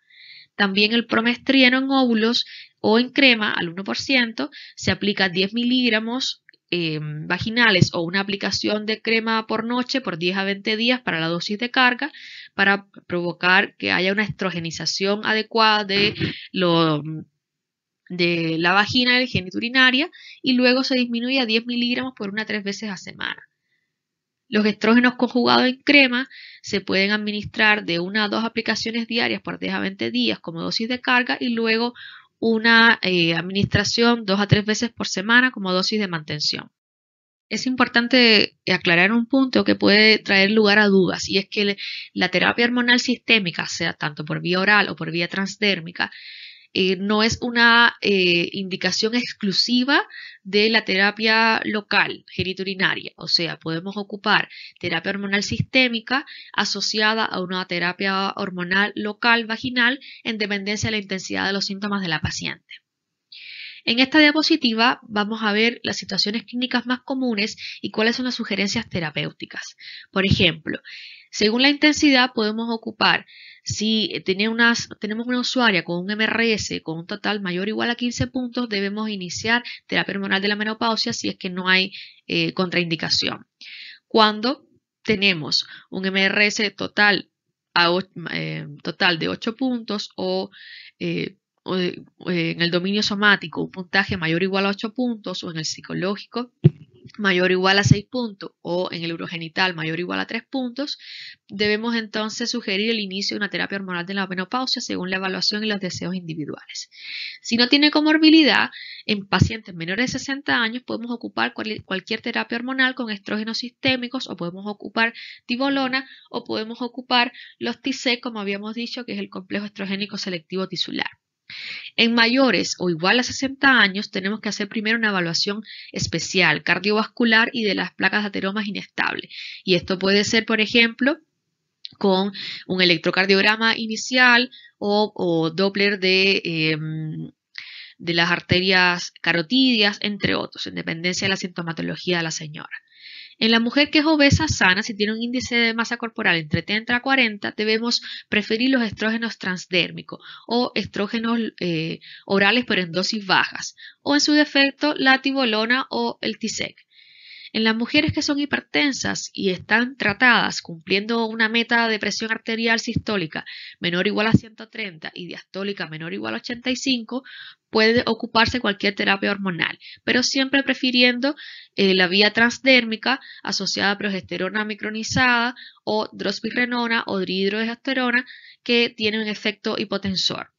También el promestrieno en óvulos o en crema al 1%, se aplica 10 miligramos eh, vaginales o una aplicación de crema por noche por 10 a 20 días para la dosis de carga para provocar que haya una estrogenización adecuada de, la vagina del el y luego se disminuye a 10 miligramos por una tres veces a semana. Los estrógenos conjugados en crema se pueden administrar de una a dos aplicaciones diarias por 10 a 20 días como dosis de carga y luego una eh, administración dos a tres veces por semana como dosis de mantención. Es importante aclarar un punto que puede traer lugar a dudas y es que la terapia hormonal sistémica, sea tanto por vía oral o por vía transdérmica, eh, no es una eh, indicación exclusiva de la terapia local geriturinaria. o sea, podemos ocupar terapia hormonal sistémica asociada a una terapia hormonal local vaginal en dependencia de la intensidad de los síntomas de la paciente. En esta diapositiva vamos a ver las situaciones clínicas más comunes y cuáles son las sugerencias terapéuticas. Por ejemplo, según la intensidad podemos ocupar, si tenemos una usuaria con un MRS con un total mayor o igual a 15 puntos, debemos iniciar terapia hormonal de la menopausia si es que no hay eh, contraindicación. Cuando tenemos un MRS total, a, eh, total de 8 puntos o eh, en el dominio somático un puntaje mayor o igual a 8 puntos o en el psicológico mayor o igual a 6 puntos o en el urogenital mayor o igual a 3 puntos, debemos entonces sugerir el inicio de una terapia hormonal de la menopausia según la evaluación y los deseos individuales. Si no tiene comorbilidad, en pacientes menores de 60 años podemos ocupar cualquier terapia hormonal con estrógenos sistémicos o podemos ocupar tibolona o podemos ocupar los TICE, como habíamos dicho, que es el complejo estrogénico selectivo tisular. En mayores o igual a 60 años tenemos que hacer primero una evaluación especial cardiovascular y de las placas de ateromas inestables. Y esto puede ser, por ejemplo, con un electrocardiograma inicial o, Doppler de, em, de las arterias carotidias, entre otros, en dependencia de la sintomatología de la señora. En la mujer que es obesa sana, si tiene un índice de masa corporal entre 30 a 40, debemos preferir los estrógenos transdérmicos o estrógenos eh, orales pero en dosis bajas, o en su defecto la tibolona o el TISEC. En las mujeres que son hipertensas y están tratadas cumpliendo una meta de presión arterial sistólica menor o igual a 130 y diastólica menor o igual a 85, puede ocuparse cualquier terapia hormonal, pero siempre prefiriendo eh, la vía transdérmica asociada a progesterona micronizada o drospirenona o drihidrogesterona que tiene un efecto hipotensor.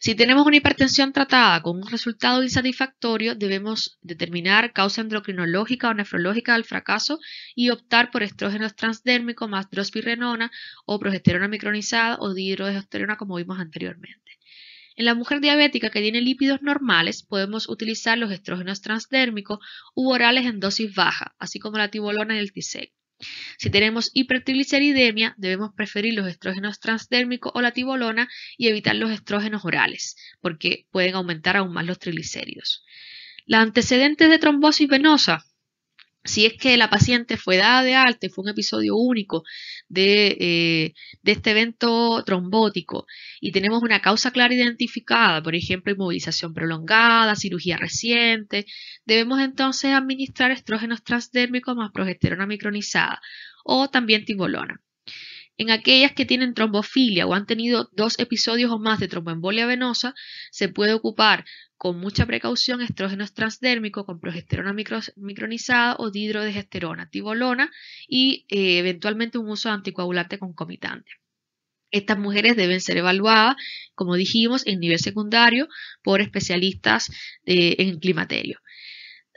Si tenemos una hipertensión tratada con un resultado insatisfactorio, debemos determinar causa endocrinológica o nefrológica del fracaso y optar por estrógenos transdérmicos más drospirrenona o progesterona micronizada o dihidroesterona como vimos anteriormente. En la mujer diabética que tiene lípidos normales, podemos utilizar los estrógenos transdérmicos u orales en dosis baja, así como la tibolona y el Tisec. Si tenemos hipertrigliceridemia, debemos preferir los estrógenos transdérmicos o la tibolona y evitar los estrógenos orales, porque pueden aumentar aún más los triglicéridos. Los antecedentes de trombosis venosa, si es que la paciente fue dada de alta y fue un episodio único eh, de, este evento trombótico y tenemos una causa clara identificada, por ejemplo, inmovilización prolongada, cirugía reciente, debemos entonces administrar estrógenos transdérmicos más progesterona micronizada o también timolona. En aquellas que tienen trombofilia o han tenido dos episodios o más de tromboembolia venosa, se puede ocupar con mucha precaución estrógenos transdérmicos con progesterona micronizada o dihidrodegesterona, tibolona y eh, eventualmente un uso anticoagulante concomitante. Estas mujeres deben ser evaluadas, como dijimos, en nivel secundario por especialistas eh, en climaterio.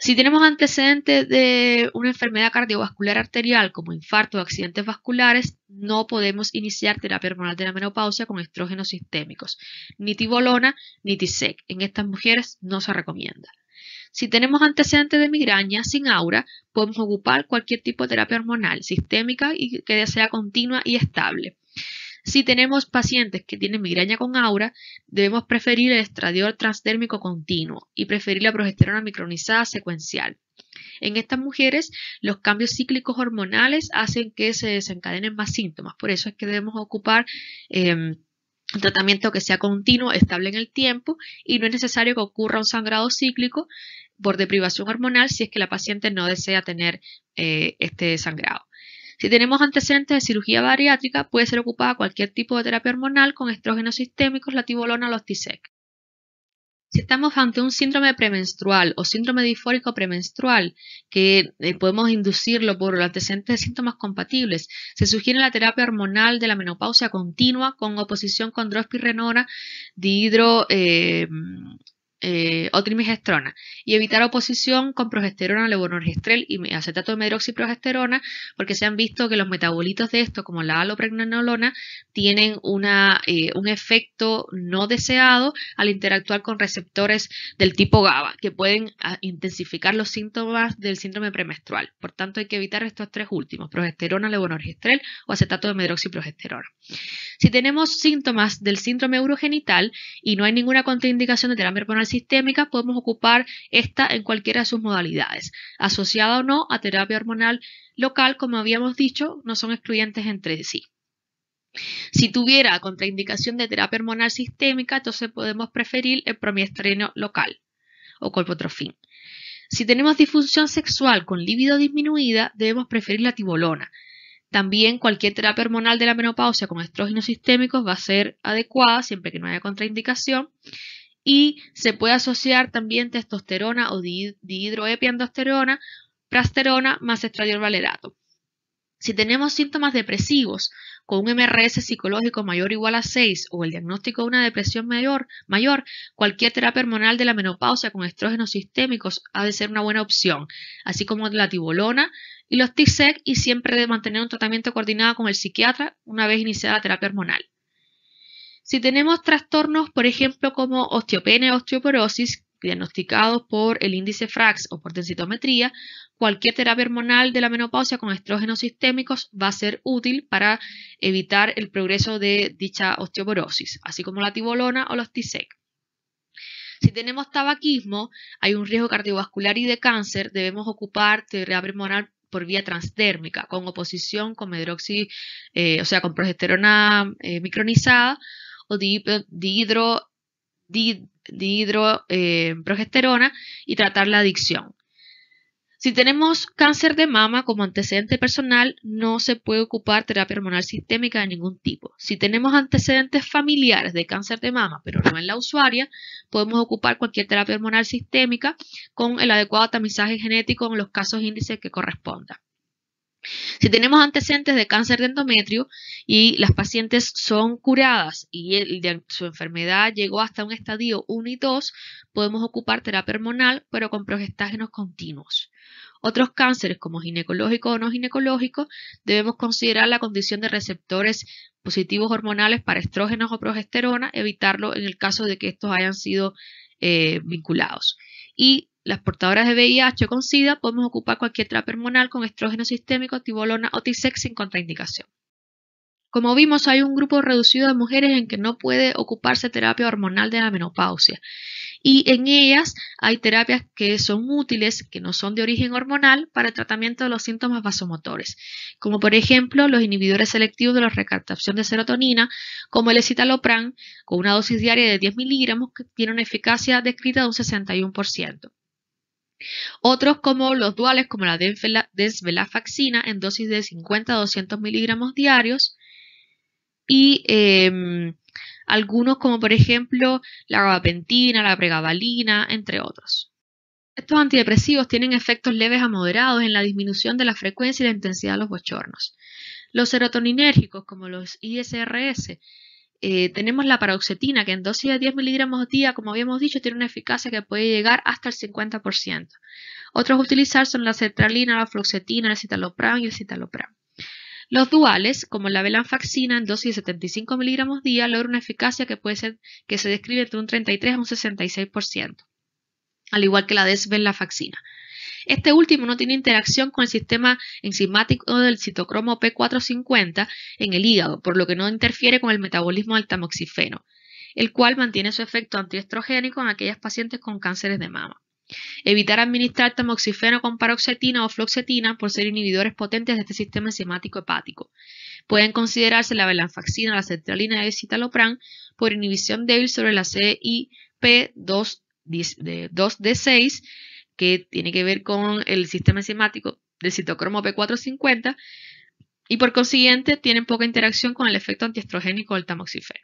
Si tenemos antecedentes de una enfermedad cardiovascular arterial como infarto o accidentes vasculares, no podemos iniciar terapia hormonal de la menopausia con estrógenos sistémicos, ni tibolona ni Tisec. En estas mujeres no se recomienda. Si tenemos antecedentes de migraña sin aura, podemos ocupar cualquier tipo de terapia hormonal sistémica y que sea continua y estable. Si tenemos pacientes que tienen migraña con aura, debemos preferir el estradiol transdérmico continuo y preferir la progesterona micronizada secuencial. En estas mujeres, los cambios cíclicos hormonales hacen que se desencadenen más síntomas, por eso es que debemos ocupar em, un tratamiento que sea continuo, estable en el tiempo y no es necesario que ocurra un sangrado cíclico por deprivación hormonal si es que la paciente no desea tener eh, este sangrado. Si tenemos antecedentes de cirugía bariátrica, puede ser ocupada cualquier tipo de terapia hormonal con estrógenos sistémicos, la tibolona o los TISEC. Si estamos ante un síndrome premenstrual o síndrome disfórico premenstrual, que eh, podemos inducirlo por los antecedentes de síntomas compatibles, se sugiere la terapia hormonal de la menopausia continua con oposición con drospirrenora dihidro, eh, eh, otrimigestrona y evitar oposición con progesterona, levonorgestrel y acetato de medroxiprogesterona porque se han visto que los metabolitos de esto, como la alopregnanolona, tienen una, eh, un efecto no deseado al interactuar con receptores del tipo GABA que pueden ah, intensificar los síntomas del síndrome premenstrual. Por tanto, hay que evitar estos tres últimos, progesterona, levonorgestrel o acetato de medroxiprogesterona. Si tenemos síntomas del síndrome urogenital y no hay ninguna contraindicación de terapia hormonal sistémica podemos ocupar esta en cualquiera de sus modalidades, asociada o no a terapia hormonal local, como habíamos dicho, no son excluyentes entre sí. Si tuviera contraindicación de terapia hormonal sistémica, entonces podemos preferir el promiestreno local o colpotrofín. Si tenemos disfunción sexual con libido disminuida, debemos preferir la tibolona. También cualquier terapia hormonal de la menopausia con estrógenos sistémicos va a ser adecuada siempre que no haya contraindicación y se puede asociar también testosterona o dihidroepiandosterona, prasterona más estradiol valerato. Si tenemos síntomas depresivos con un MRS psicológico mayor o igual a 6 o el diagnóstico de una depresión mayor, mayor, cualquier terapia hormonal de la menopausia con estrógenos sistémicos ha de ser una buena opción, así como la tibolona y los TIC-SEC y siempre de mantener un tratamiento coordinado con el psiquiatra una vez iniciada la terapia hormonal. Si tenemos trastornos, por ejemplo, como osteopenia o osteoporosis, diagnosticados por el índice FRAX o por densitometría, cualquier terapia hormonal de la menopausia con estrógenos sistémicos va a ser útil para evitar el progreso de dicha osteoporosis, así como la tibolona o los TISEC. Si tenemos tabaquismo, hay un riesgo cardiovascular y de cáncer, debemos ocupar terapia hormonal por vía transdérmica, con oposición con medroxi, eh, o sea, con progesterona eh, micronizada o eh, dihidroprogesterona eh, y tratar la adicción. Si tenemos cáncer de mama como antecedente personal, no se puede ocupar terapia hormonal sistémica de ningún tipo. Si tenemos antecedentes familiares de cáncer de mama, pero no en la usuaria, podemos ocupar cualquier terapia hormonal sistémica con el adecuado tamizaje genético en los casos índices que corresponda. Si tenemos antecedentes de cáncer de endometrio y las pacientes son curadas y su enfermedad llegó hasta un estadio 1 y 2, podemos ocupar terapia hormonal, pero con progestágenos continuos. Otros cánceres, como ginecológico o no ginecológico, debemos considerar la condición de receptores positivos hormonales para estrógenos o progesterona, evitarlo en el caso de que estos hayan sido eh, vinculados. Y las portadoras de VIH o con SIDA podemos ocupar cualquier terapia hormonal con estrógeno sistémico, tibolona o tisex sin contraindicación. Como vimos, hay un grupo reducido de mujeres en que no puede ocuparse terapia hormonal de la menopausia. Y en ellas hay terapias que son útiles, que no son de origen hormonal, para el tratamiento de los síntomas vasomotores, como por ejemplo los inhibidores selectivos de la recaptación de serotonina, como el escitalopram, con una dosis diaria de 10 miligramos que tiene una eficacia descrita de un 61%. Otros como los duales, como la desvelafaxina en dosis de 50 a 200 miligramos diarios. Y em, algunos como por ejemplo la gabapentina, la pregabalina, entre otros. Estos antidepresivos tienen efectos leves a moderados en la disminución de la frecuencia y la intensidad de los bochornos. Los serotoninérgicos como los ISRS eh, tenemos la paroxetina, que en dosis de 10 miligramos día, como habíamos dicho, tiene una eficacia que puede llegar hasta el 50%. Otros a utilizar son la cetralina, la fluoxetina, el citalopram y el citalopram. Los duales, como la velanfaxina, en dosis de 75 miligramos día, logra una eficacia que puede ser que se describe entre un 33 a un 66%, al igual que la desvenlafaxina. Este último no tiene interacción con el sistema enzimático del citocromo P450 en el hígado, por lo que no interfiere con el metabolismo del tamoxifeno, el cual mantiene su efecto antiestrogénico en aquellas pacientes con cánceres de mama. Evitar administrar tamoxifeno con paroxetina o floxetina por ser inhibidores potentes de este sistema enzimático hepático. Pueden considerarse la belanfaxina, la centralina y el por inhibición débil sobre la CIP2D6 que tiene que ver con el sistema enzimático del citocromo P450 y por consiguiente tienen poca interacción con el efecto antiestrogénico del tamoxifeno.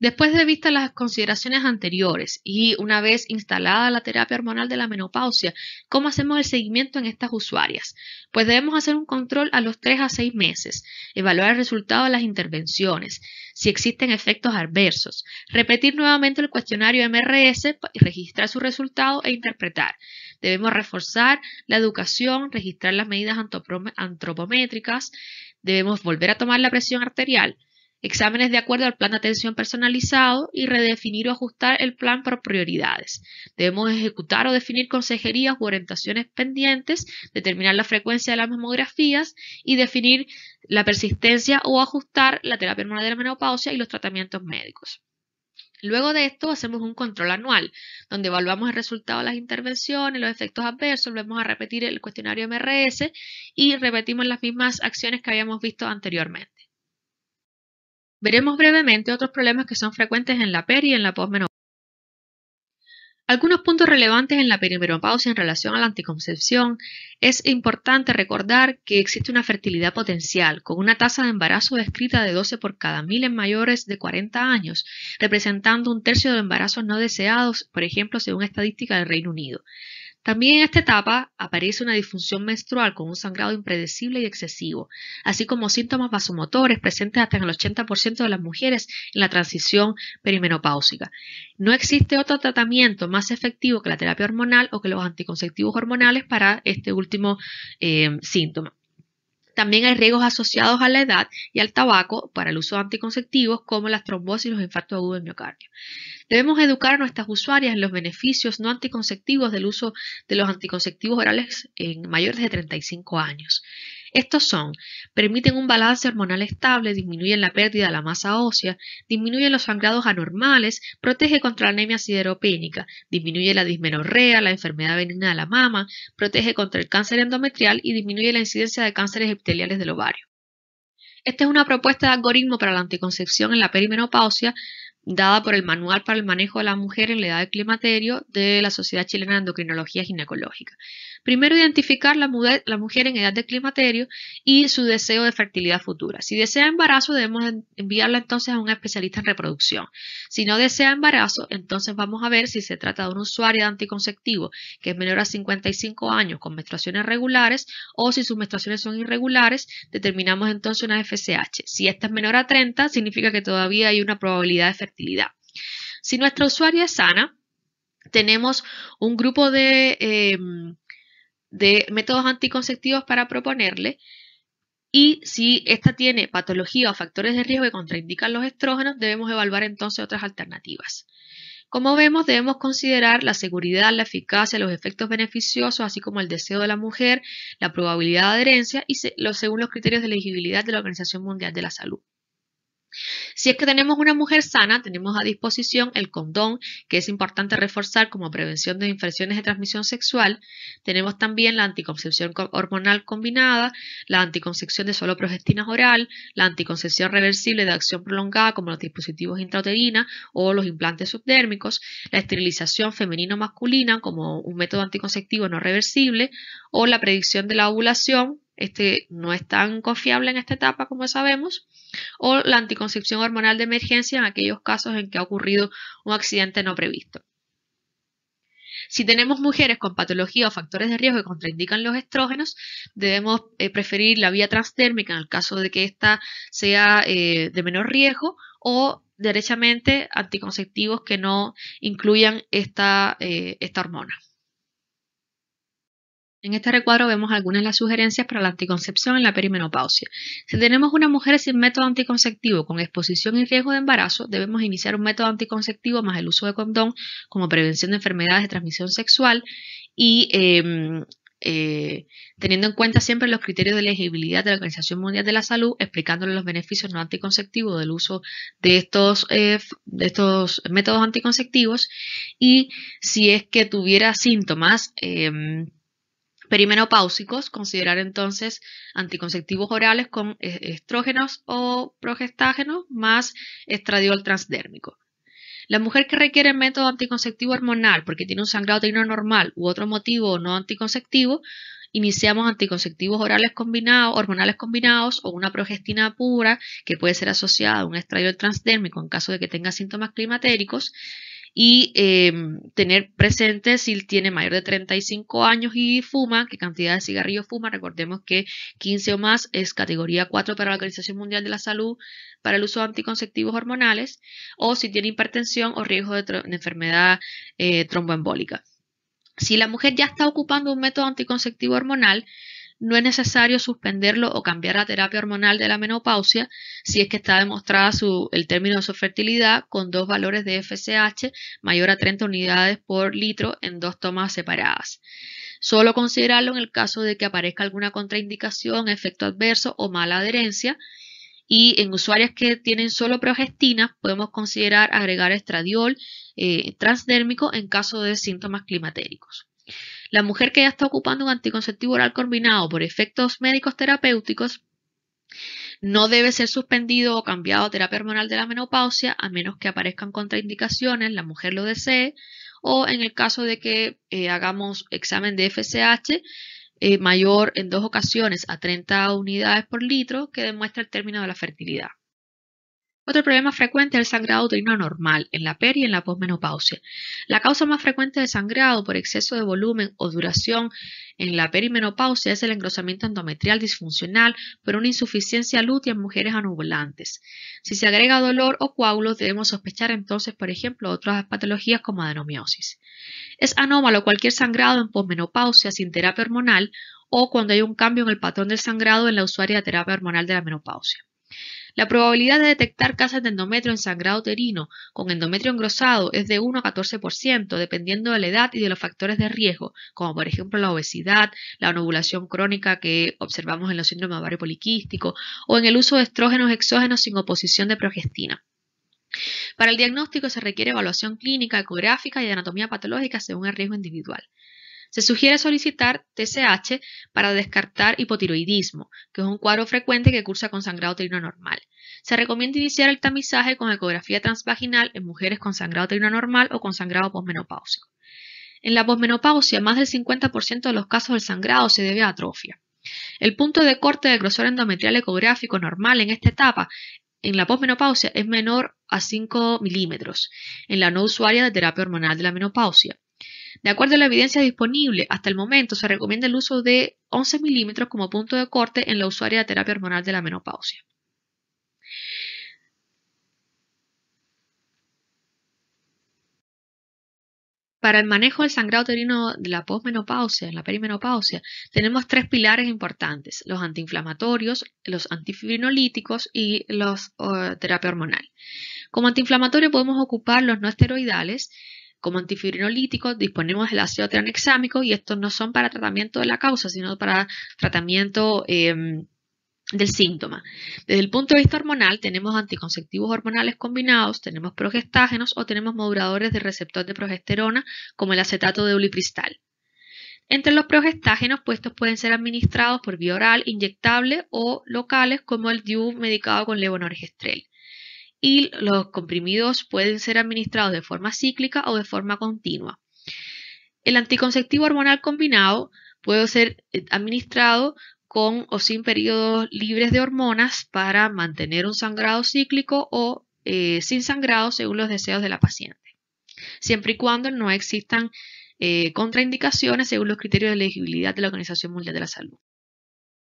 Después de vista las consideraciones anteriores y una vez instalada la terapia hormonal de la menopausia, ¿cómo hacemos el seguimiento en estas usuarias? Pues debemos hacer un control a los 3 a 6 meses, evaluar el resultado de las intervenciones, si existen efectos adversos, repetir nuevamente el cuestionario MRS, y registrar su resultado e interpretar. Debemos reforzar la educación, registrar las medidas antropométricas, debemos volver a tomar la presión arterial, exámenes de acuerdo al plan de atención personalizado y redefinir o ajustar el plan por prioridades. Debemos ejecutar o definir consejerías u orientaciones pendientes, determinar la frecuencia de las mamografías y definir la persistencia o ajustar la terapia hormonal de la menopausia y los tratamientos médicos. Luego de esto hacemos un control anual, donde evaluamos el resultado de las intervenciones, los efectos adversos, volvemos a repetir el cuestionario MRS y repetimos las mismas acciones que habíamos visto anteriormente. Veremos brevemente otros problemas que son frecuentes en la peri y en la posmenopausia. Algunos puntos relevantes en la perimenopausia en relación a la anticoncepción es importante recordar que existe una fertilidad potencial, con una tasa de embarazo descrita de 12 por cada mil en mayores de 40 años, representando un tercio de embarazos no deseados, por ejemplo, según estadística del Reino Unido. También en esta etapa aparece una disfunción menstrual con un sangrado impredecible y excesivo, así como síntomas vasomotores presentes hasta en el 80% de las mujeres en la transición perimenopáusica. No existe otro tratamiento más efectivo que la terapia hormonal o que los anticonceptivos hormonales para este último eh, síntoma. También hay riesgos asociados a la edad y al tabaco para el uso de anticonceptivos como las trombosis y los infartos agudos de miocardio. Debemos educar a nuestras usuarias en los beneficios no anticonceptivos del uso de los anticonceptivos orales en mayores de 35 años. Estos son, permiten un balance hormonal estable, disminuyen la pérdida de la masa ósea, disminuyen los sangrados anormales, protege contra la anemia sideropénica, disminuye la dismenorrea, la enfermedad benigna de la mama, protege contra el cáncer endometrial y disminuye la incidencia de cánceres epiteliales del ovario. Esta es una propuesta de algoritmo para la anticoncepción en la perimenopausia dada por el Manual para el Manejo de la Mujer en la Edad de Climaterio de la Sociedad Chilena de Endocrinología Ginecológica. Primero, identificar la mujer, en edad de climaterio y su deseo de fertilidad futura. Si desea embarazo, debemos enviarla entonces a un especialista en reproducción. Si no desea embarazo, entonces vamos a ver si se trata de un usuario de anticonceptivo que es menor a 55 años con menstruaciones regulares o si sus menstruaciones son irregulares, determinamos entonces una FSH. Si esta es menor a 30, significa que todavía hay una probabilidad de fertilidad. Si nuestra usuaria es sana, tenemos un grupo de em, de métodos anticonceptivos para proponerle y si ésta tiene patología o factores de riesgo que contraindican los estrógenos, debemos evaluar entonces otras alternativas. Como vemos, debemos considerar la seguridad, la eficacia, los efectos beneficiosos, así como el deseo de la mujer, la probabilidad de adherencia y según los criterios de elegibilidad de la Organización Mundial de la Salud. Si es que tenemos una mujer sana, tenemos a disposición el condón, que es importante reforzar como prevención de infecciones de transmisión sexual. Tenemos también la anticoncepción hormonal combinada, la anticoncepción de solo progestinas oral, la anticoncepción reversible de acción prolongada como los dispositivos intrauterina o los implantes subdérmicos, la esterilización femenino-masculina como un método anticonceptivo no reversible o la predicción de la ovulación este no es tan confiable en esta etapa como sabemos, o la anticoncepción hormonal de emergencia en aquellos casos en que ha ocurrido un accidente no previsto. Si tenemos mujeres con patología o factores de riesgo que contraindican los estrógenos, debemos eh, preferir la vía transdérmica en el caso de que ésta sea eh, de menor riesgo o derechamente anticonceptivos que no incluyan esta, eh, esta hormona. En este recuadro vemos algunas de las sugerencias para la anticoncepción en la perimenopausia. Si tenemos una mujer sin método anticonceptivo con exposición y riesgo de embarazo, debemos iniciar un método anticonceptivo más el uso de condón como prevención de enfermedades de transmisión sexual y em, eh, teniendo en cuenta siempre los criterios de elegibilidad de la Organización Mundial de la Salud, explicándole los beneficios no anticonceptivos del uso de estos, eh, métodos anticonceptivos y si es que tuviera síntomas. Em, Perimenopáusicos, considerar entonces anticonceptivos orales con e-, estrógenos o progestágenos más estradiol transdérmico. La mujer que requiere método anticonceptivo hormonal porque tiene un sangrado uterino normal u otro motivo no anticonceptivo, iniciamos anticonceptivos orales combinados, hormonales combinados o una progestina pura que puede ser asociada a un estradiol transdérmico en caso de que tenga síntomas climatéricos y em, tener presente si tiene mayor de 35 años y fuma, qué cantidad de cigarrillos fuma. Recordemos que 15 o más es categoría 4 para la Organización Mundial de la Salud para el uso de anticonceptivos hormonales o si tiene hipertensión o riesgo de, enfermedad eh, tromboembólica. Si la mujer ya está ocupando un método anticonceptivo hormonal, no es necesario suspenderlo o cambiar la terapia hormonal de la menopausia si es que está demostrada su, el término de su fertilidad con dos valores de FSH mayor a 30 unidades por litro en dos tomas separadas. Solo considerarlo en el caso de que aparezca alguna contraindicación, efecto adverso o mala adherencia. Y en usuarias que tienen solo progestina, podemos considerar agregar estradiol eh, transdérmico en caso de síntomas climatéricos. La mujer que ya está ocupando un anticonceptivo oral combinado por efectos médicos terapéuticos no debe ser suspendido o cambiado a terapia hormonal de la menopausia a menos que aparezcan contraindicaciones, la mujer lo desee, o en el caso de que eh, hagamos examen de FSH eh, mayor en dos ocasiones a 30 unidades por litro que demuestra el término de la fertilidad. Otro problema frecuente es el sangrado uterino anormal en la peri y en la posmenopausia. La causa más frecuente de sangrado por exceso de volumen o duración en la perimenopausia es el engrosamiento endometrial disfuncional por una insuficiencia lútea en mujeres anovulantes. Si se agrega dolor o coágulos, debemos sospechar entonces, por ejemplo, otras patologías como adenomiosis. Es anómalo cualquier sangrado en posmenopausia sin terapia hormonal o cuando hay un cambio en el patrón del sangrado en la usuaria de terapia hormonal de la menopausia. La probabilidad de detectar casos de endometrio en sangrado uterino con endometrio engrosado es de 1 a 14%, dependiendo de la edad y de los factores de riesgo, como por ejemplo la obesidad, la onovulación crónica que observamos en los síndromes ovario poliquístico o en el uso de estrógenos exógenos sin oposición de progestina. Para el diagnóstico se requiere evaluación clínica, ecográfica y de anatomía patológica según el riesgo individual. Se sugiere solicitar TSH para descartar hipotiroidismo, que es un cuadro frecuente que cursa con sangrado uterino normal. Se recomienda iniciar el tamizaje con ecografía transvaginal en mujeres con sangrado uterino normal o con sangrado posmenopáusico. En la posmenopausia, más del 50% de los casos del sangrado se debe a atrofia. El punto de corte del grosor endometrial ecográfico normal en esta etapa en la posmenopausia es menor a 5 milímetros en la no usuaria de terapia hormonal de la menopausia. De acuerdo a la evidencia disponible hasta el momento, se recomienda el uso de 11 milímetros como punto de corte en la usuaria de terapia hormonal de la menopausia. Para el manejo del sangrado uterino de la posmenopausia, en la perimenopausia, tenemos tres pilares importantes, los antiinflamatorios, los antifibrinolíticos y los eh, terapia hormonal. Como antiinflamatorio podemos ocupar los no esteroidales, como antifibrinolíticos disponemos del ácido tranexámico y estos no son para tratamiento de la causa, sino para tratamiento em, del síntoma. Desde el punto de vista hormonal, tenemos anticonceptivos hormonales combinados, tenemos progestágenos o tenemos moduladores de receptor de progesterona como el acetato de ulipristal. Entre los progestágenos, puestos estos pueden ser administrados por vía oral, inyectable o locales como el DIU medicado con levonorgestrel y los comprimidos pueden ser administrados de forma cíclica o de forma continua. El anticonceptivo hormonal combinado puede ser eh, administrado con o sin periodos libres de hormonas para mantener un sangrado cíclico o eh, sin sangrado según los deseos de la paciente, siempre y cuando no existan eh, contraindicaciones según los criterios de elegibilidad de la Organización Mundial de la Salud.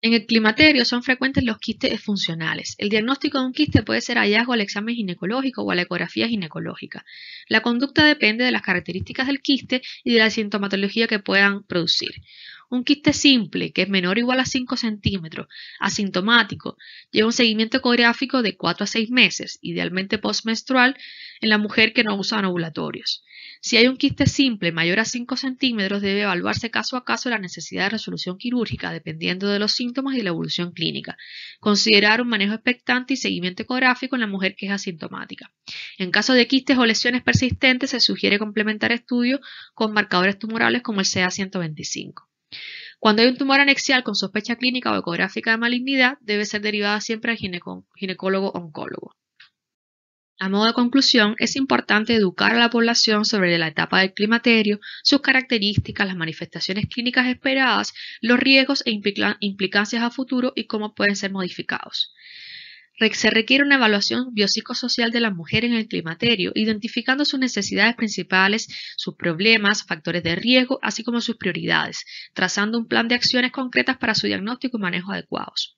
En el climaterio son frecuentes los quistes funcionales. El diagnóstico de un quiste puede ser hallazgo al examen ginecológico o a la ecografía ginecológica. La conducta depende de las características del quiste y de la sintomatología que puedan producir. Un quiste simple, que es menor o igual a 5 centímetros, asintomático, lleva un seguimiento ecográfico de 4 a 6 meses, idealmente postmenstrual, en la mujer que no usa ovulatorios. Si hay un quiste simple mayor a 5 centímetros, debe evaluarse caso a caso la necesidad de resolución quirúrgica, dependiendo de los síntomas y la evolución clínica. Considerar un manejo expectante y seguimiento ecográfico en la mujer que es asintomática. En caso de quistes o lesiones persistentes, se sugiere complementar estudios con marcadores tumorales como el CA125. Cuando hay un tumor anexial con sospecha clínica o ecográfica de malignidad, debe ser derivada siempre al ginecólogo-oncólogo. A modo de conclusión, es importante educar a la población sobre la etapa del climaterio, sus características, las manifestaciones clínicas esperadas, los riesgos e implicancias a futuro y cómo pueden ser modificados. Se requiere una evaluación biopsicosocial de la mujer en el climaterio, identificando sus necesidades principales, sus problemas, factores de riesgo, así como sus prioridades, trazando un plan de acciones concretas para su diagnóstico y manejo adecuados.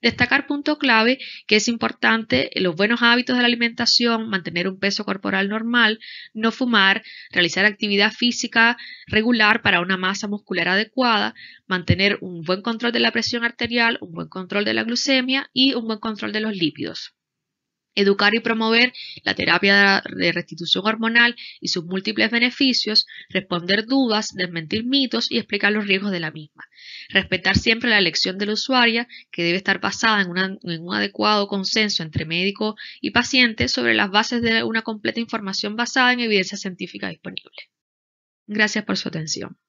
Destacar punto clave que es importante los buenos hábitos de la alimentación, mantener un peso corporal normal, no fumar, realizar actividad física regular para una masa muscular adecuada, mantener un buen control de la presión arterial, un buen control de la glucemia y un buen control de los lípidos. Educar y promover la terapia de restitución hormonal y sus múltiples beneficios, responder dudas, desmentir mitos y explicar los riesgos de la misma. Respetar siempre la elección de la usuaria que debe estar basada en, un adecuado consenso entre médico y paciente sobre las bases de una completa información basada en evidencia científica disponible. Gracias por su atención.